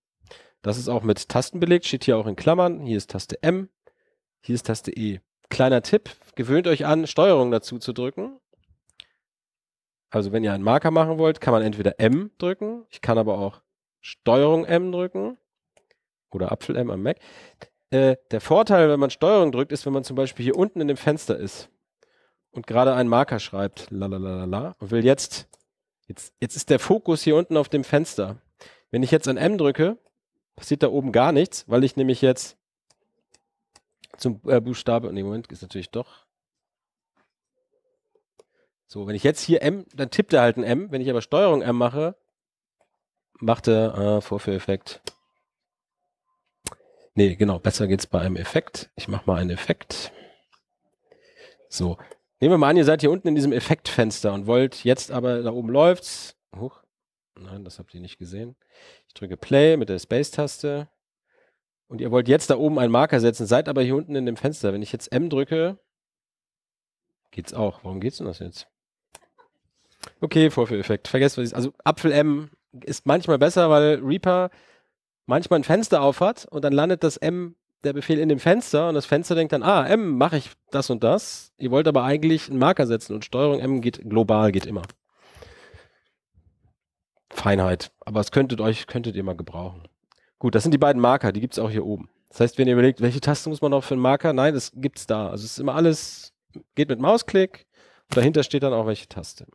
Das ist auch mit Tasten belegt, steht hier auch in Klammern. Hier ist Taste M, hier ist Taste E. Kleiner Tipp, gewöhnt euch an, Steuerung dazu zu drücken also wenn ihr einen Marker machen wollt, kann man entweder M drücken. Ich kann aber auch Steuerung M drücken oder Apfel M am Mac. Äh, der Vorteil, wenn man Steuerung drückt, ist, wenn man zum Beispiel hier unten in dem Fenster ist und gerade einen Marker schreibt, lalalala, und will jetzt, jetzt, jetzt ist der Fokus hier unten auf dem Fenster. Wenn ich jetzt an M drücke, passiert da oben gar nichts, weil ich nämlich jetzt zum äh, Buchstabe, nee, Moment, ist natürlich doch so, wenn ich jetzt hier M, dann tippt er halt ein M. Wenn ich aber Steuerung M mache, macht er äh, Vorführeffekt. Nee, genau, besser geht's bei einem Effekt. Ich mache mal einen Effekt. So. Nehmen wir mal an, ihr seid hier unten in diesem Effektfenster und wollt jetzt aber, da oben läuft's. Huch. Nein, das habt ihr nicht gesehen. Ich drücke Play mit der Space-Taste. Und ihr wollt jetzt da oben einen Marker setzen, seid aber hier unten in dem Fenster. Wenn ich jetzt M drücke, geht's auch. Warum geht's denn das jetzt? Okay, Vorführeffekt. Vergesst, was ich. Also Apfel M ist manchmal besser, weil Reaper manchmal ein Fenster auf hat und dann landet das M, der Befehl in dem Fenster und das Fenster denkt dann, ah, M, mache ich das und das. Ihr wollt aber eigentlich einen Marker setzen und Steuerung M geht global, geht immer. Feinheit. Aber es könntet euch, könntet ihr mal gebrauchen. Gut, das sind die beiden Marker, die gibt es auch hier oben. Das heißt, wenn ihr überlegt, welche Tasten muss man noch für einen Marker? Nein, das gibt es da. Also es ist immer alles, geht mit Mausklick und dahinter steht dann auch welche Taste.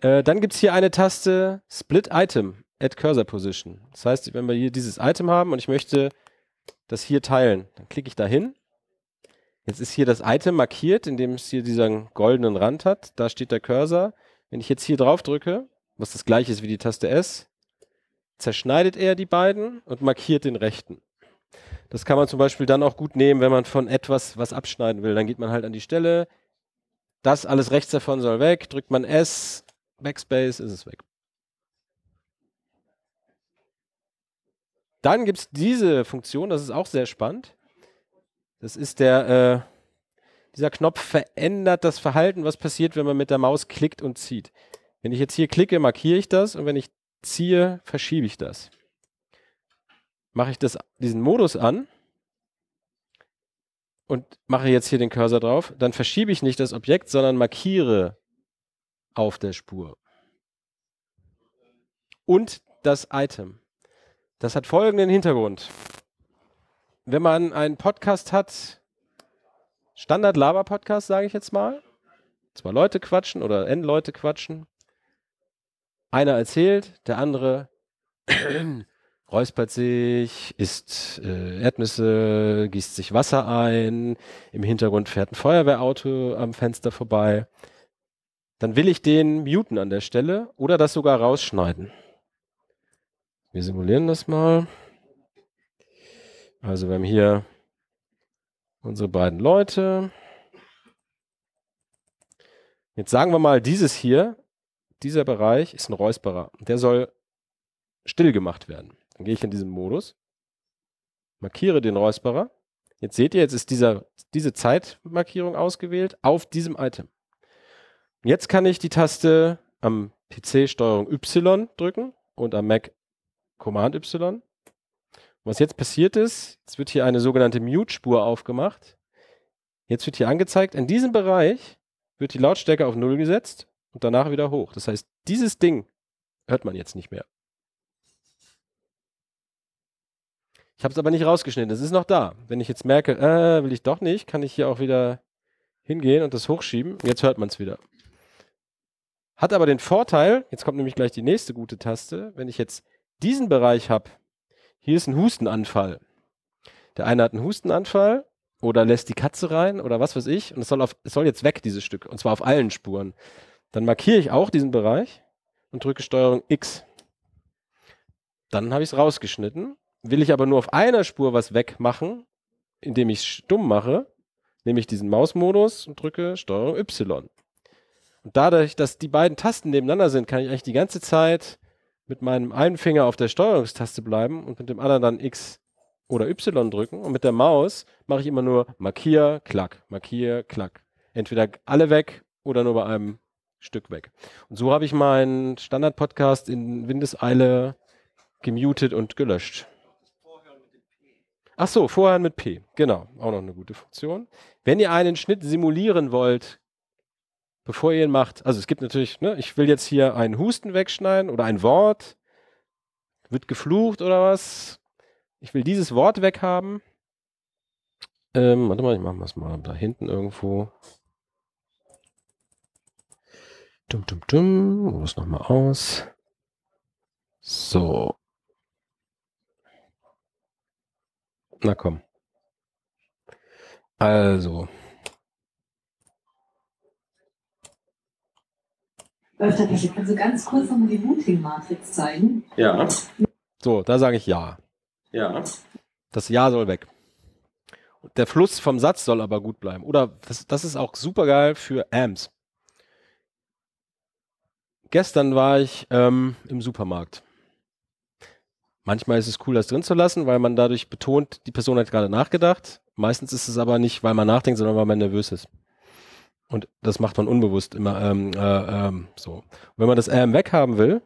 Äh, dann gibt es hier eine Taste Split Item at Cursor Position. Das heißt, wenn wir hier dieses Item haben und ich möchte das hier teilen, dann klicke ich da hin. Jetzt ist hier das Item markiert, indem es hier diesen goldenen Rand hat. Da steht der Cursor. Wenn ich jetzt hier drauf drücke, was das gleiche ist wie die Taste S, zerschneidet er die beiden und markiert den rechten. Das kann man zum Beispiel dann auch gut nehmen, wenn man von etwas was abschneiden will. Dann geht man halt an die Stelle, das alles rechts davon soll weg, drückt man S, Backspace ist es weg. Dann gibt es diese Funktion, das ist auch sehr spannend. Das ist der, äh, dieser Knopf verändert das Verhalten, was passiert, wenn man mit der Maus klickt und zieht. Wenn ich jetzt hier klicke, markiere ich das und wenn ich ziehe, verschiebe ich das. Mache ich das, diesen Modus an und mache jetzt hier den Cursor drauf, dann verschiebe ich nicht das Objekt, sondern markiere auf der Spur. Und das Item. Das hat folgenden Hintergrund. Wenn man einen Podcast hat, Standard-Laber-Podcast, sage ich jetzt mal, zwei Leute quatschen oder N-Leute quatschen, einer erzählt, der andere räuspert sich, isst äh, Erdnüsse, gießt sich Wasser ein, im Hintergrund fährt ein Feuerwehrauto am Fenster vorbei. Dann will ich den muten an der Stelle oder das sogar rausschneiden. Wir simulieren das mal. Also wir haben hier unsere beiden Leute. Jetzt sagen wir mal, dieses hier, dieser Bereich ist ein Räusperer. Der soll still gemacht werden. Dann gehe ich in diesen Modus, markiere den Räusperer. Jetzt seht ihr, jetzt ist dieser, diese Zeitmarkierung ausgewählt auf diesem Item. Jetzt kann ich die Taste am PC Steuerung Y drücken und am Mac Command Y. Was jetzt passiert ist, jetzt wird hier eine sogenannte Mute-Spur aufgemacht. Jetzt wird hier angezeigt, in diesem Bereich wird die Lautstärke auf Null gesetzt und danach wieder hoch. Das heißt, dieses Ding hört man jetzt nicht mehr. Ich habe es aber nicht rausgeschnitten, es ist noch da. Wenn ich jetzt merke, äh, will ich doch nicht, kann ich hier auch wieder hingehen und das hochschieben. Jetzt hört man es wieder. Hat aber den Vorteil, jetzt kommt nämlich gleich die nächste gute Taste, wenn ich jetzt diesen Bereich habe, hier ist ein Hustenanfall. Der eine hat einen Hustenanfall oder lässt die Katze rein oder was weiß ich und es soll, auf, es soll jetzt weg, dieses Stück, und zwar auf allen Spuren. Dann markiere ich auch diesen Bereich und drücke Steuerung X. Dann habe ich es rausgeschnitten. Will ich aber nur auf einer Spur was wegmachen, indem ich es stumm mache, nehme ich diesen Mausmodus und drücke Steuerung Y. Und dadurch, dass die beiden Tasten nebeneinander sind, kann ich eigentlich die ganze Zeit mit meinem einen Finger auf der Steuerungstaste bleiben und mit dem anderen dann X oder Y drücken. Und mit der Maus mache ich immer nur Markier, Klack, Markier, Klack. Entweder alle weg oder nur bei einem Stück weg. Und so habe ich meinen Standard-Podcast in Windeseile gemutet und gelöscht. Ach so, vorher mit P. Genau, auch noch eine gute Funktion. Wenn ihr einen Schnitt simulieren wollt, bevor ihr ihn macht, also es gibt natürlich, ne, ich will jetzt hier einen Husten wegschneiden oder ein Wort, wird geflucht oder was. Ich will dieses Wort weghaben. Ähm, warte mal, ich mache das mal da hinten irgendwo. Dum, dum, dum. muss nochmal aus? So. Na komm. Also, öfter passiert. Kannst du ganz kurz nochmal die Routing-Matrix zeigen? Ja. So, da sage ich ja. Ja. Das Ja soll weg. Der Fluss vom Satz soll aber gut bleiben. Oder das, das ist auch super geil für AMPs. Gestern war ich ähm, im Supermarkt. Manchmal ist es cool, das drin zu lassen, weil man dadurch betont, die Person hat gerade nachgedacht. Meistens ist es aber nicht, weil man nachdenkt, sondern weil man nervös ist. Und das macht man unbewusst immer ähm, äh, ähm, so. Und wenn man das ähm weghaben will,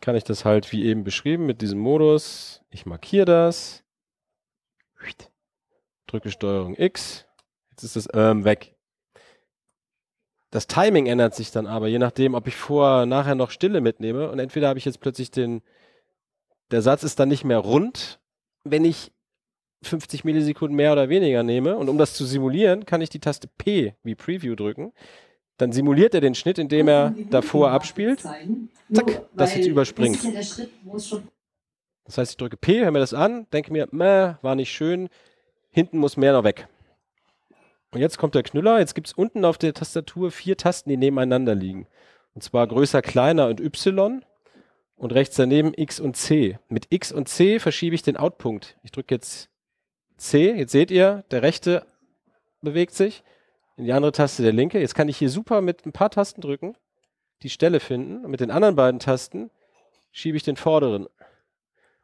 kann ich das halt wie eben beschrieben mit diesem Modus. Ich markiere das, drücke Steuerung X, jetzt ist das ähm weg. Das Timing ändert sich dann aber, je nachdem, ob ich vorher, nachher noch Stille mitnehme und entweder habe ich jetzt plötzlich den, der Satz ist dann nicht mehr rund, wenn ich 50 Millisekunden mehr oder weniger nehme. Und um das zu simulieren, kann ich die Taste P wie Preview drücken. Dann simuliert er den Schnitt, indem er davor abspielt. Zack, das jetzt überspringt. Das heißt, ich drücke P, höre mir das an, denke mir, meh, war nicht schön, hinten muss mehr noch weg. Und jetzt kommt der Knüller, jetzt gibt es unten auf der Tastatur vier Tasten, die nebeneinander liegen. Und zwar größer, kleiner und Y und rechts daneben X und C. Mit X und C verschiebe ich den Outpunkt. Ich drücke jetzt C, jetzt seht ihr, der rechte bewegt sich, in die andere Taste der linke. Jetzt kann ich hier super mit ein paar Tasten drücken, die Stelle finden und mit den anderen beiden Tasten schiebe ich den vorderen.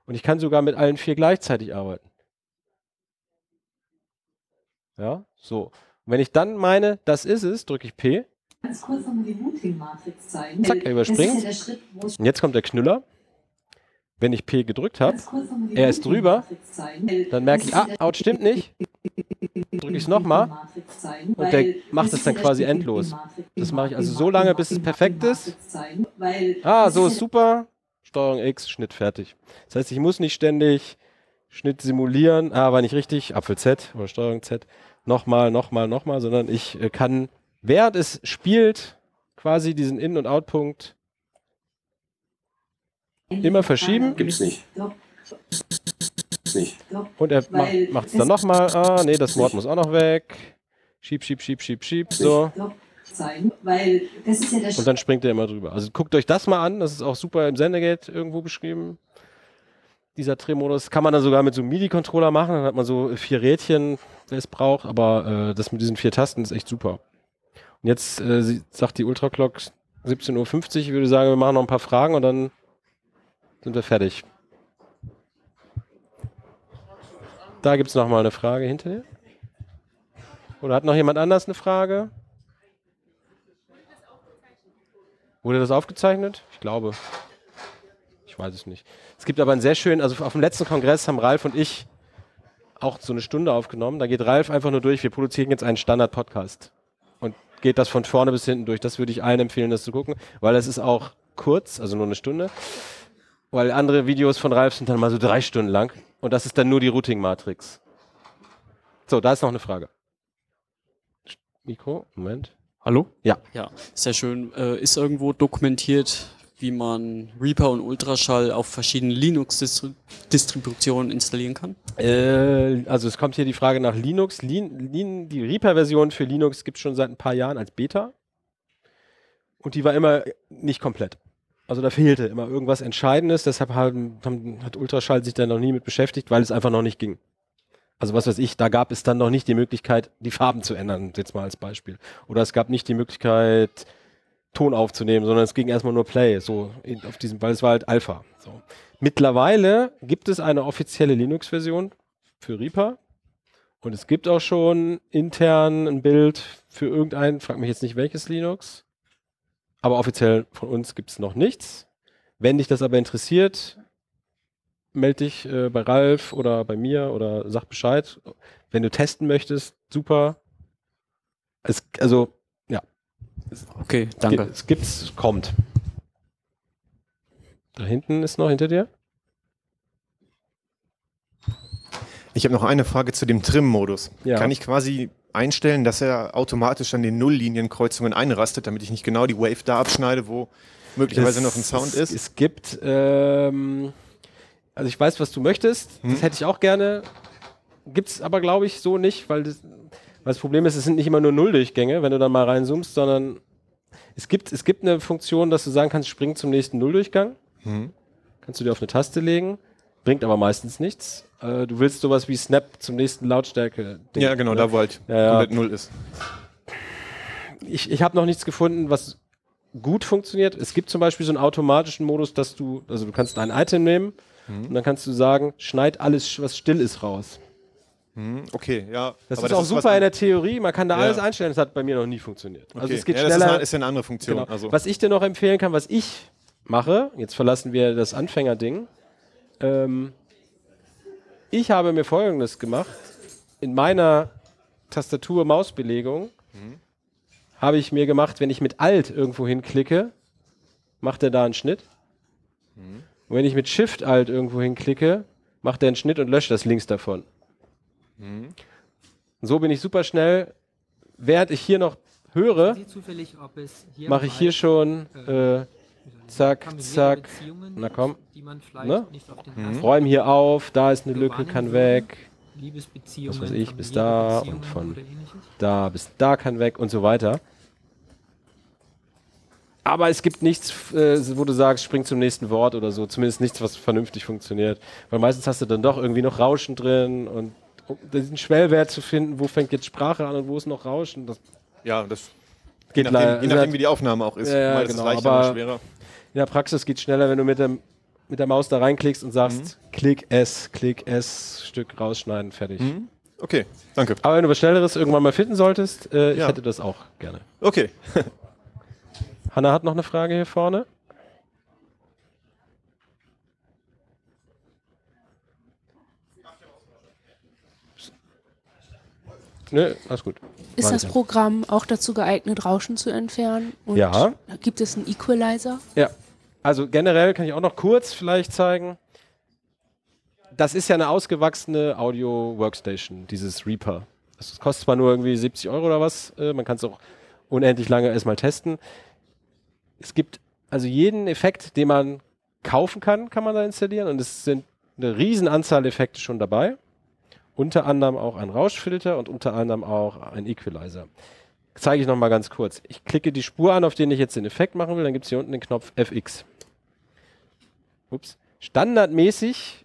Und ich kann sogar mit allen vier gleichzeitig arbeiten. Ja, so. Und wenn ich dann meine, das ist es, drücke ich P. Ganz kurz nochmal die Routing-Matrix zeigen. Zack, er überspringt. Ja und jetzt kommt der Knüller wenn ich P gedrückt habe, er ist drüber, dann merke ich, ah, out stimmt nicht, drücke ich es nochmal und der macht es dann quasi endlos. Das mache ich also so lange, bis es perfekt ist. Ah, so ist super. Steuerung X, Schnitt fertig. Das heißt, ich muss nicht ständig Schnitt simulieren, ah, war nicht richtig, Apfel Z oder Steuerung Z, nochmal, nochmal, nochmal, sondern ich äh, kann, während es spielt, quasi diesen In- und Out-Punkt Immer verschieben. Gibt es nicht. Nicht. Und er macht es dann nochmal. Ah, nee, das Wort muss auch noch weg. Schieb, schieb, schieb, schieb, schieb. So. Und dann springt er immer drüber. Also guckt euch das mal an. Das ist auch super im Sendegate irgendwo beschrieben. Dieser Drehmodus kann man dann sogar mit so einem MIDI-Controller machen. Dann hat man so äh, vier Rädchen, wer es braucht. Aber äh, das mit diesen vier Tasten ist echt super. Und jetzt äh, sagt die Ultra Clock 17.50 Uhr. Ich würde sagen, wir machen noch ein paar Fragen und dann sind wir fertig. Da gibt es nochmal eine Frage hinter dir. Oder hat noch jemand anders eine Frage? Wurde das aufgezeichnet? Ich glaube. Ich weiß es nicht. Es gibt aber einen sehr schönen, also auf dem letzten Kongress haben Ralf und ich auch so eine Stunde aufgenommen. Da geht Ralf einfach nur durch, wir produzieren jetzt einen Standard-Podcast. Und geht das von vorne bis hinten durch. Das würde ich allen empfehlen, das zu gucken, weil es ist auch kurz, also nur eine Stunde. Weil andere Videos von Ralf sind dann mal so drei Stunden lang und das ist dann nur die Routing-Matrix. So, da ist noch eine Frage. Mikro, Moment. Hallo? Ja. Ja, sehr schön. Äh, ist irgendwo dokumentiert, wie man Reaper und Ultraschall auf verschiedenen Linux-Distributionen installieren kann? Äh, also es kommt hier die Frage nach Linux. Lin, Lin, die Reaper-Version für Linux gibt es schon seit ein paar Jahren als Beta. Und die war immer nicht komplett. Also da fehlte immer irgendwas Entscheidendes, deshalb haben, haben, hat Ultraschall sich dann noch nie mit beschäftigt, weil es einfach noch nicht ging. Also was weiß ich, da gab es dann noch nicht die Möglichkeit, die Farben zu ändern, jetzt mal als Beispiel. Oder es gab nicht die Möglichkeit, Ton aufzunehmen, sondern es ging erstmal nur Play, so in, auf diesem, weil es war halt Alpha. So. Mittlerweile gibt es eine offizielle Linux-Version für Reaper und es gibt auch schon intern ein Bild für irgendein, frag mich jetzt nicht welches Linux, aber offiziell von uns gibt es noch nichts. Wenn dich das aber interessiert, melde dich äh, bei Ralf oder bei mir oder sag Bescheid. Wenn du testen möchtest, super. Es, also, ja. Es, okay, danke. Es gibt's, es kommt. Da hinten ist noch hinter dir. Ich habe noch eine Frage zu dem Trim-Modus. Ja. Kann ich quasi einstellen, dass er automatisch an den Nulllinienkreuzungen einrastet, damit ich nicht genau die Wave da abschneide, wo möglicherweise es, noch ein Sound es, ist? Es gibt, ähm, also ich weiß, was du möchtest, hm? das hätte ich auch gerne, gibt es aber glaube ich so nicht, weil das, weil das Problem ist, es sind nicht immer nur Nulldurchgänge, wenn du dann mal reinzoomst, sondern es gibt, es gibt eine Funktion, dass du sagen kannst, spring zum nächsten Nulldurchgang. Hm. Kannst du dir auf eine Taste legen, bringt aber meistens nichts. Äh, du willst sowas wie Snap zum nächsten Lautstärke. Ja, genau, oder? Ne? da wo halt ja, komplett null ist. Ich, ich habe noch nichts gefunden, was gut funktioniert. Es gibt zum Beispiel so einen automatischen Modus, dass du, also du kannst ein Item nehmen mhm. und dann kannst du sagen, schneid alles, was still ist, raus. Mhm, okay, ja. Das ist das auch ist super in der Theorie. Man kann da ja. alles einstellen. Das hat bei mir noch nie funktioniert. Also okay. Also es geht ja, schneller. Das ist, eine, ist ja eine andere Funktion. Genau. Also. Was ich dir noch empfehlen kann, was ich mache, jetzt verlassen wir das Anfängerding. Ähm, ich habe mir folgendes gemacht. In meiner Tastatur-Mausbelegung mhm. habe ich mir gemacht, wenn ich mit Alt irgendwo hinklicke, macht er da einen Schnitt. Mhm. Und wenn ich mit Shift Alt irgendwo hinklicke, macht er einen Schnitt und löscht das links davon. Mhm. so bin ich super schnell. Während ich hier noch höre, mache ich hier schon äh, zack, zack. Na komm. Ne? Mhm. Räum hier auf, da ist eine Lücke, kann weg. Was weiß ich, bis da und von da bis da kann weg und so weiter. Aber es gibt nichts, äh, wo du sagst, spring zum nächsten Wort oder so. Zumindest nichts, was vernünftig funktioniert. Weil meistens hast du dann doch irgendwie noch Rauschen drin und um diesen Schwellwert zu finden, wo fängt jetzt Sprache an und wo ist noch Rauschen. Das ja, das geht je nachdem, Je nachdem, wie die Aufnahme auch ist. Ja, ja, Mal genau, ist es leichter, aber schwerer in der Praxis geht es schneller, wenn du mit, dem, mit der Maus da reinklickst und sagst, mhm. klick S, klick S, Stück rausschneiden, fertig. Mhm. Okay, danke. Aber wenn du was Schnelleres irgendwann mal finden solltest, äh, ja. ich hätte das auch gerne. Okay. Hanna hat noch eine Frage hier vorne. Nö, alles gut. Ist das Programm auch dazu geeignet, Rauschen zu entfernen? Und ja. Gibt es einen Equalizer? Ja, also generell kann ich auch noch kurz vielleicht zeigen. Das ist ja eine ausgewachsene Audio-Workstation, dieses Reaper. Das also kostet zwar nur irgendwie 70 Euro oder was, äh, man kann es auch unendlich lange erstmal testen. Es gibt also jeden Effekt, den man kaufen kann, kann man da installieren und es sind eine riesen Anzahl Effekte schon dabei. Unter anderem auch ein Rauschfilter und unter anderem auch ein Equalizer. Zeige ich nochmal ganz kurz. Ich klicke die Spur an, auf den ich jetzt den Effekt machen will, dann gibt es hier unten den Knopf FX ups, standardmäßig,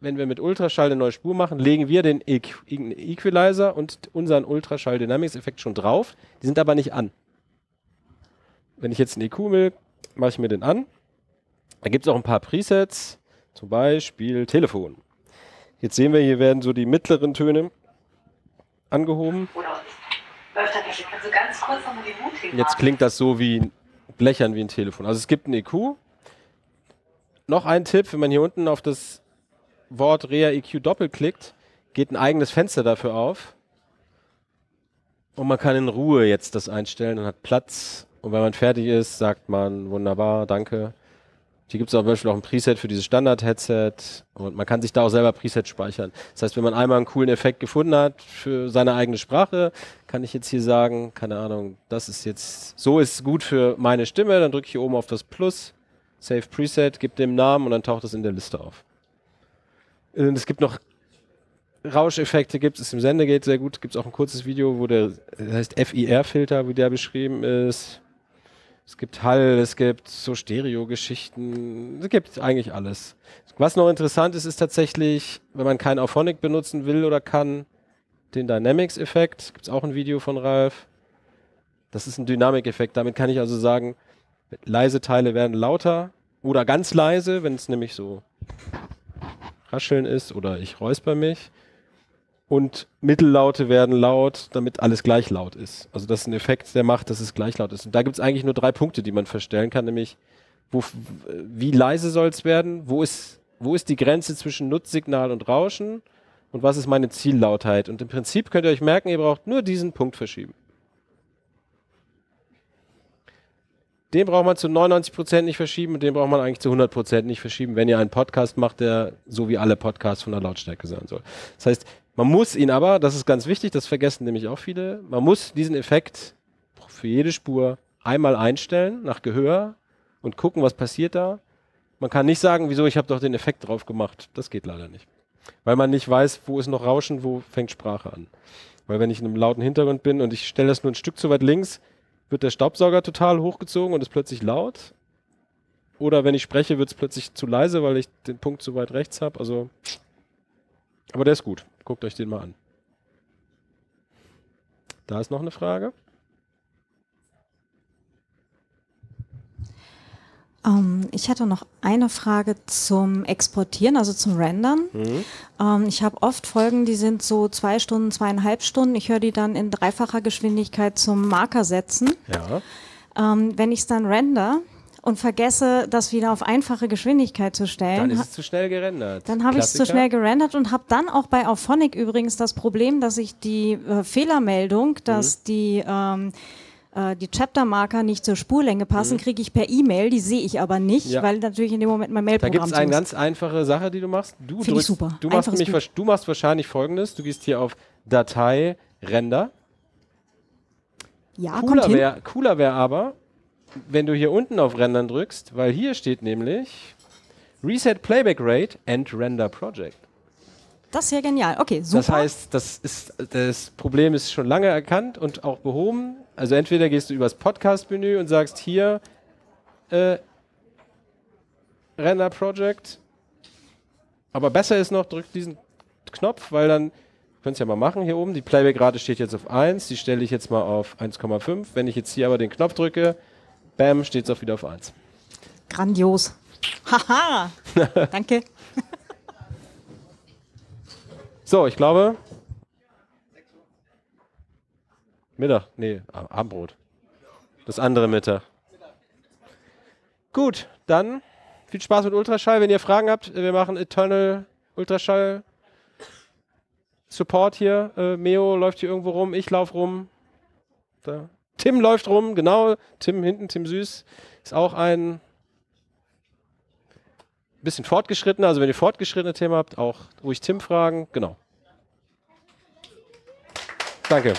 wenn wir mit Ultraschall eine neue Spur machen, legen wir den Equalizer und unseren Ultraschall Dynamics Effekt schon drauf. Die sind aber nicht an. Wenn ich jetzt einen EQ will, mache ich mir den an. Da gibt es auch ein paar Presets, zum Beispiel Telefon. Jetzt sehen wir, hier werden so die mittleren Töne angehoben. Jetzt klingt das so wie blechern wie ein Telefon. Also es gibt ein EQ, noch ein Tipp, wenn man hier unten auf das Wort Rea EQ doppelklickt, geht ein eigenes Fenster dafür auf. Und man kann in Ruhe jetzt das einstellen und hat Platz. Und wenn man fertig ist, sagt man wunderbar, danke. Hier gibt es zum Beispiel auch ein Preset für dieses Standard-Headset und man kann sich da auch selber Presets speichern. Das heißt, wenn man einmal einen coolen Effekt gefunden hat für seine eigene Sprache, kann ich jetzt hier sagen, keine Ahnung, das ist jetzt, so ist gut für meine Stimme, dann drücke ich hier oben auf das Plus Save Preset, gib dem Namen und dann taucht das in der Liste auf. Und es gibt noch Rauscheffekte gibt es im Sendegate sehr gut. Gibt es auch ein kurzes Video, wo der das heißt FIR-Filter, wie der beschrieben ist. Es gibt Hall, es gibt so Stereo-Geschichten, es gibt eigentlich alles. Was noch interessant ist, ist tatsächlich, wenn man keinen Auphonic benutzen will oder kann, den Dynamics-Effekt. Gibt es auch ein Video von Ralf. Das ist ein Dynamikeffekt. Damit kann ich also sagen, Leise Teile werden lauter oder ganz leise, wenn es nämlich so rascheln ist oder ich räusper mich. Und Mittellaute werden laut, damit alles gleich laut ist. Also das ist ein Effekt, der macht, dass es gleich laut ist. Und da gibt es eigentlich nur drei Punkte, die man verstellen kann, nämlich wo, wie leise soll es werden, wo ist, wo ist die Grenze zwischen Nutzsignal und Rauschen und was ist meine Ziellautheit. Und im Prinzip könnt ihr euch merken, ihr braucht nur diesen Punkt verschieben. den braucht man zu 99% nicht verschieben und den braucht man eigentlich zu 100% nicht verschieben, wenn ihr einen Podcast macht, der so wie alle Podcasts von der Lautstärke sein soll. Das heißt, man muss ihn aber, das ist ganz wichtig, das vergessen nämlich auch viele, man muss diesen Effekt für jede Spur einmal einstellen nach Gehör und gucken, was passiert da. Man kann nicht sagen, wieso ich habe doch den Effekt drauf gemacht. Das geht leider nicht. Weil man nicht weiß, wo ist noch Rauschen, wo fängt Sprache an. Weil wenn ich in einem lauten Hintergrund bin und ich stelle das nur ein Stück zu weit links, wird der Staubsauger total hochgezogen und ist plötzlich laut. Oder wenn ich spreche, wird es plötzlich zu leise, weil ich den Punkt zu weit rechts habe. Also, aber der ist gut. Guckt euch den mal an. Da ist noch eine Frage. Ähm, ich hatte noch eine Frage zum Exportieren, also zum Rendern. Mhm. Ähm, ich habe oft Folgen, die sind so zwei Stunden, zweieinhalb Stunden. Ich höre die dann in dreifacher Geschwindigkeit zum Marker setzen. Ja. Ähm, wenn ich es dann render, und vergesse, das wieder auf einfache Geschwindigkeit zu stellen. Dann ist es zu schnell gerendert. Dann habe ich es zu schnell gerendert und habe dann auch bei Auphonic übrigens das Problem, dass ich die äh, Fehlermeldung, dass mhm. die ähm, äh, die Chaptermarker nicht zur Spurlänge passen, mhm. kriege ich per E-Mail, die sehe ich aber nicht, ja. weil natürlich in dem Moment mein Mailprogramm Da gibt es eine ganz einfache Sache, die du machst. Du drückst, ich super. Du machst, nämlich, du machst wahrscheinlich folgendes, du gehst hier auf Datei, Render. Ja, cooler wäre Cooler wäre aber, wenn du hier unten auf Rendern drückst, weil hier steht nämlich Reset Playback Rate and Render Project. Das ist ja genial. Okay, super. Das heißt, das, ist, das Problem ist schon lange erkannt und auch behoben. Also entweder gehst du übers Podcast-Menü und sagst hier äh, Render Project. Aber besser ist noch, drück diesen Knopf, weil dann könnt ihr ja mal machen hier oben. Die Playback-Rate steht jetzt auf 1, die stelle ich jetzt mal auf 1,5. Wenn ich jetzt hier aber den Knopf drücke, bam, steht es auch wieder auf 1. Grandios. Haha. Danke. So, ich glaube. Mittag, nee, Abendbrot. Das andere Mittag. Gut, dann viel Spaß mit Ultraschall. Wenn ihr Fragen habt, wir machen Eternal Ultraschall Support hier. Äh, Meo läuft hier irgendwo rum, ich laufe rum. Da. Tim läuft rum, genau. Tim hinten, Tim Süß ist auch ein bisschen fortgeschrittener, also wenn ihr fortgeschrittene Themen habt, auch ruhig Tim fragen. Genau. Danke.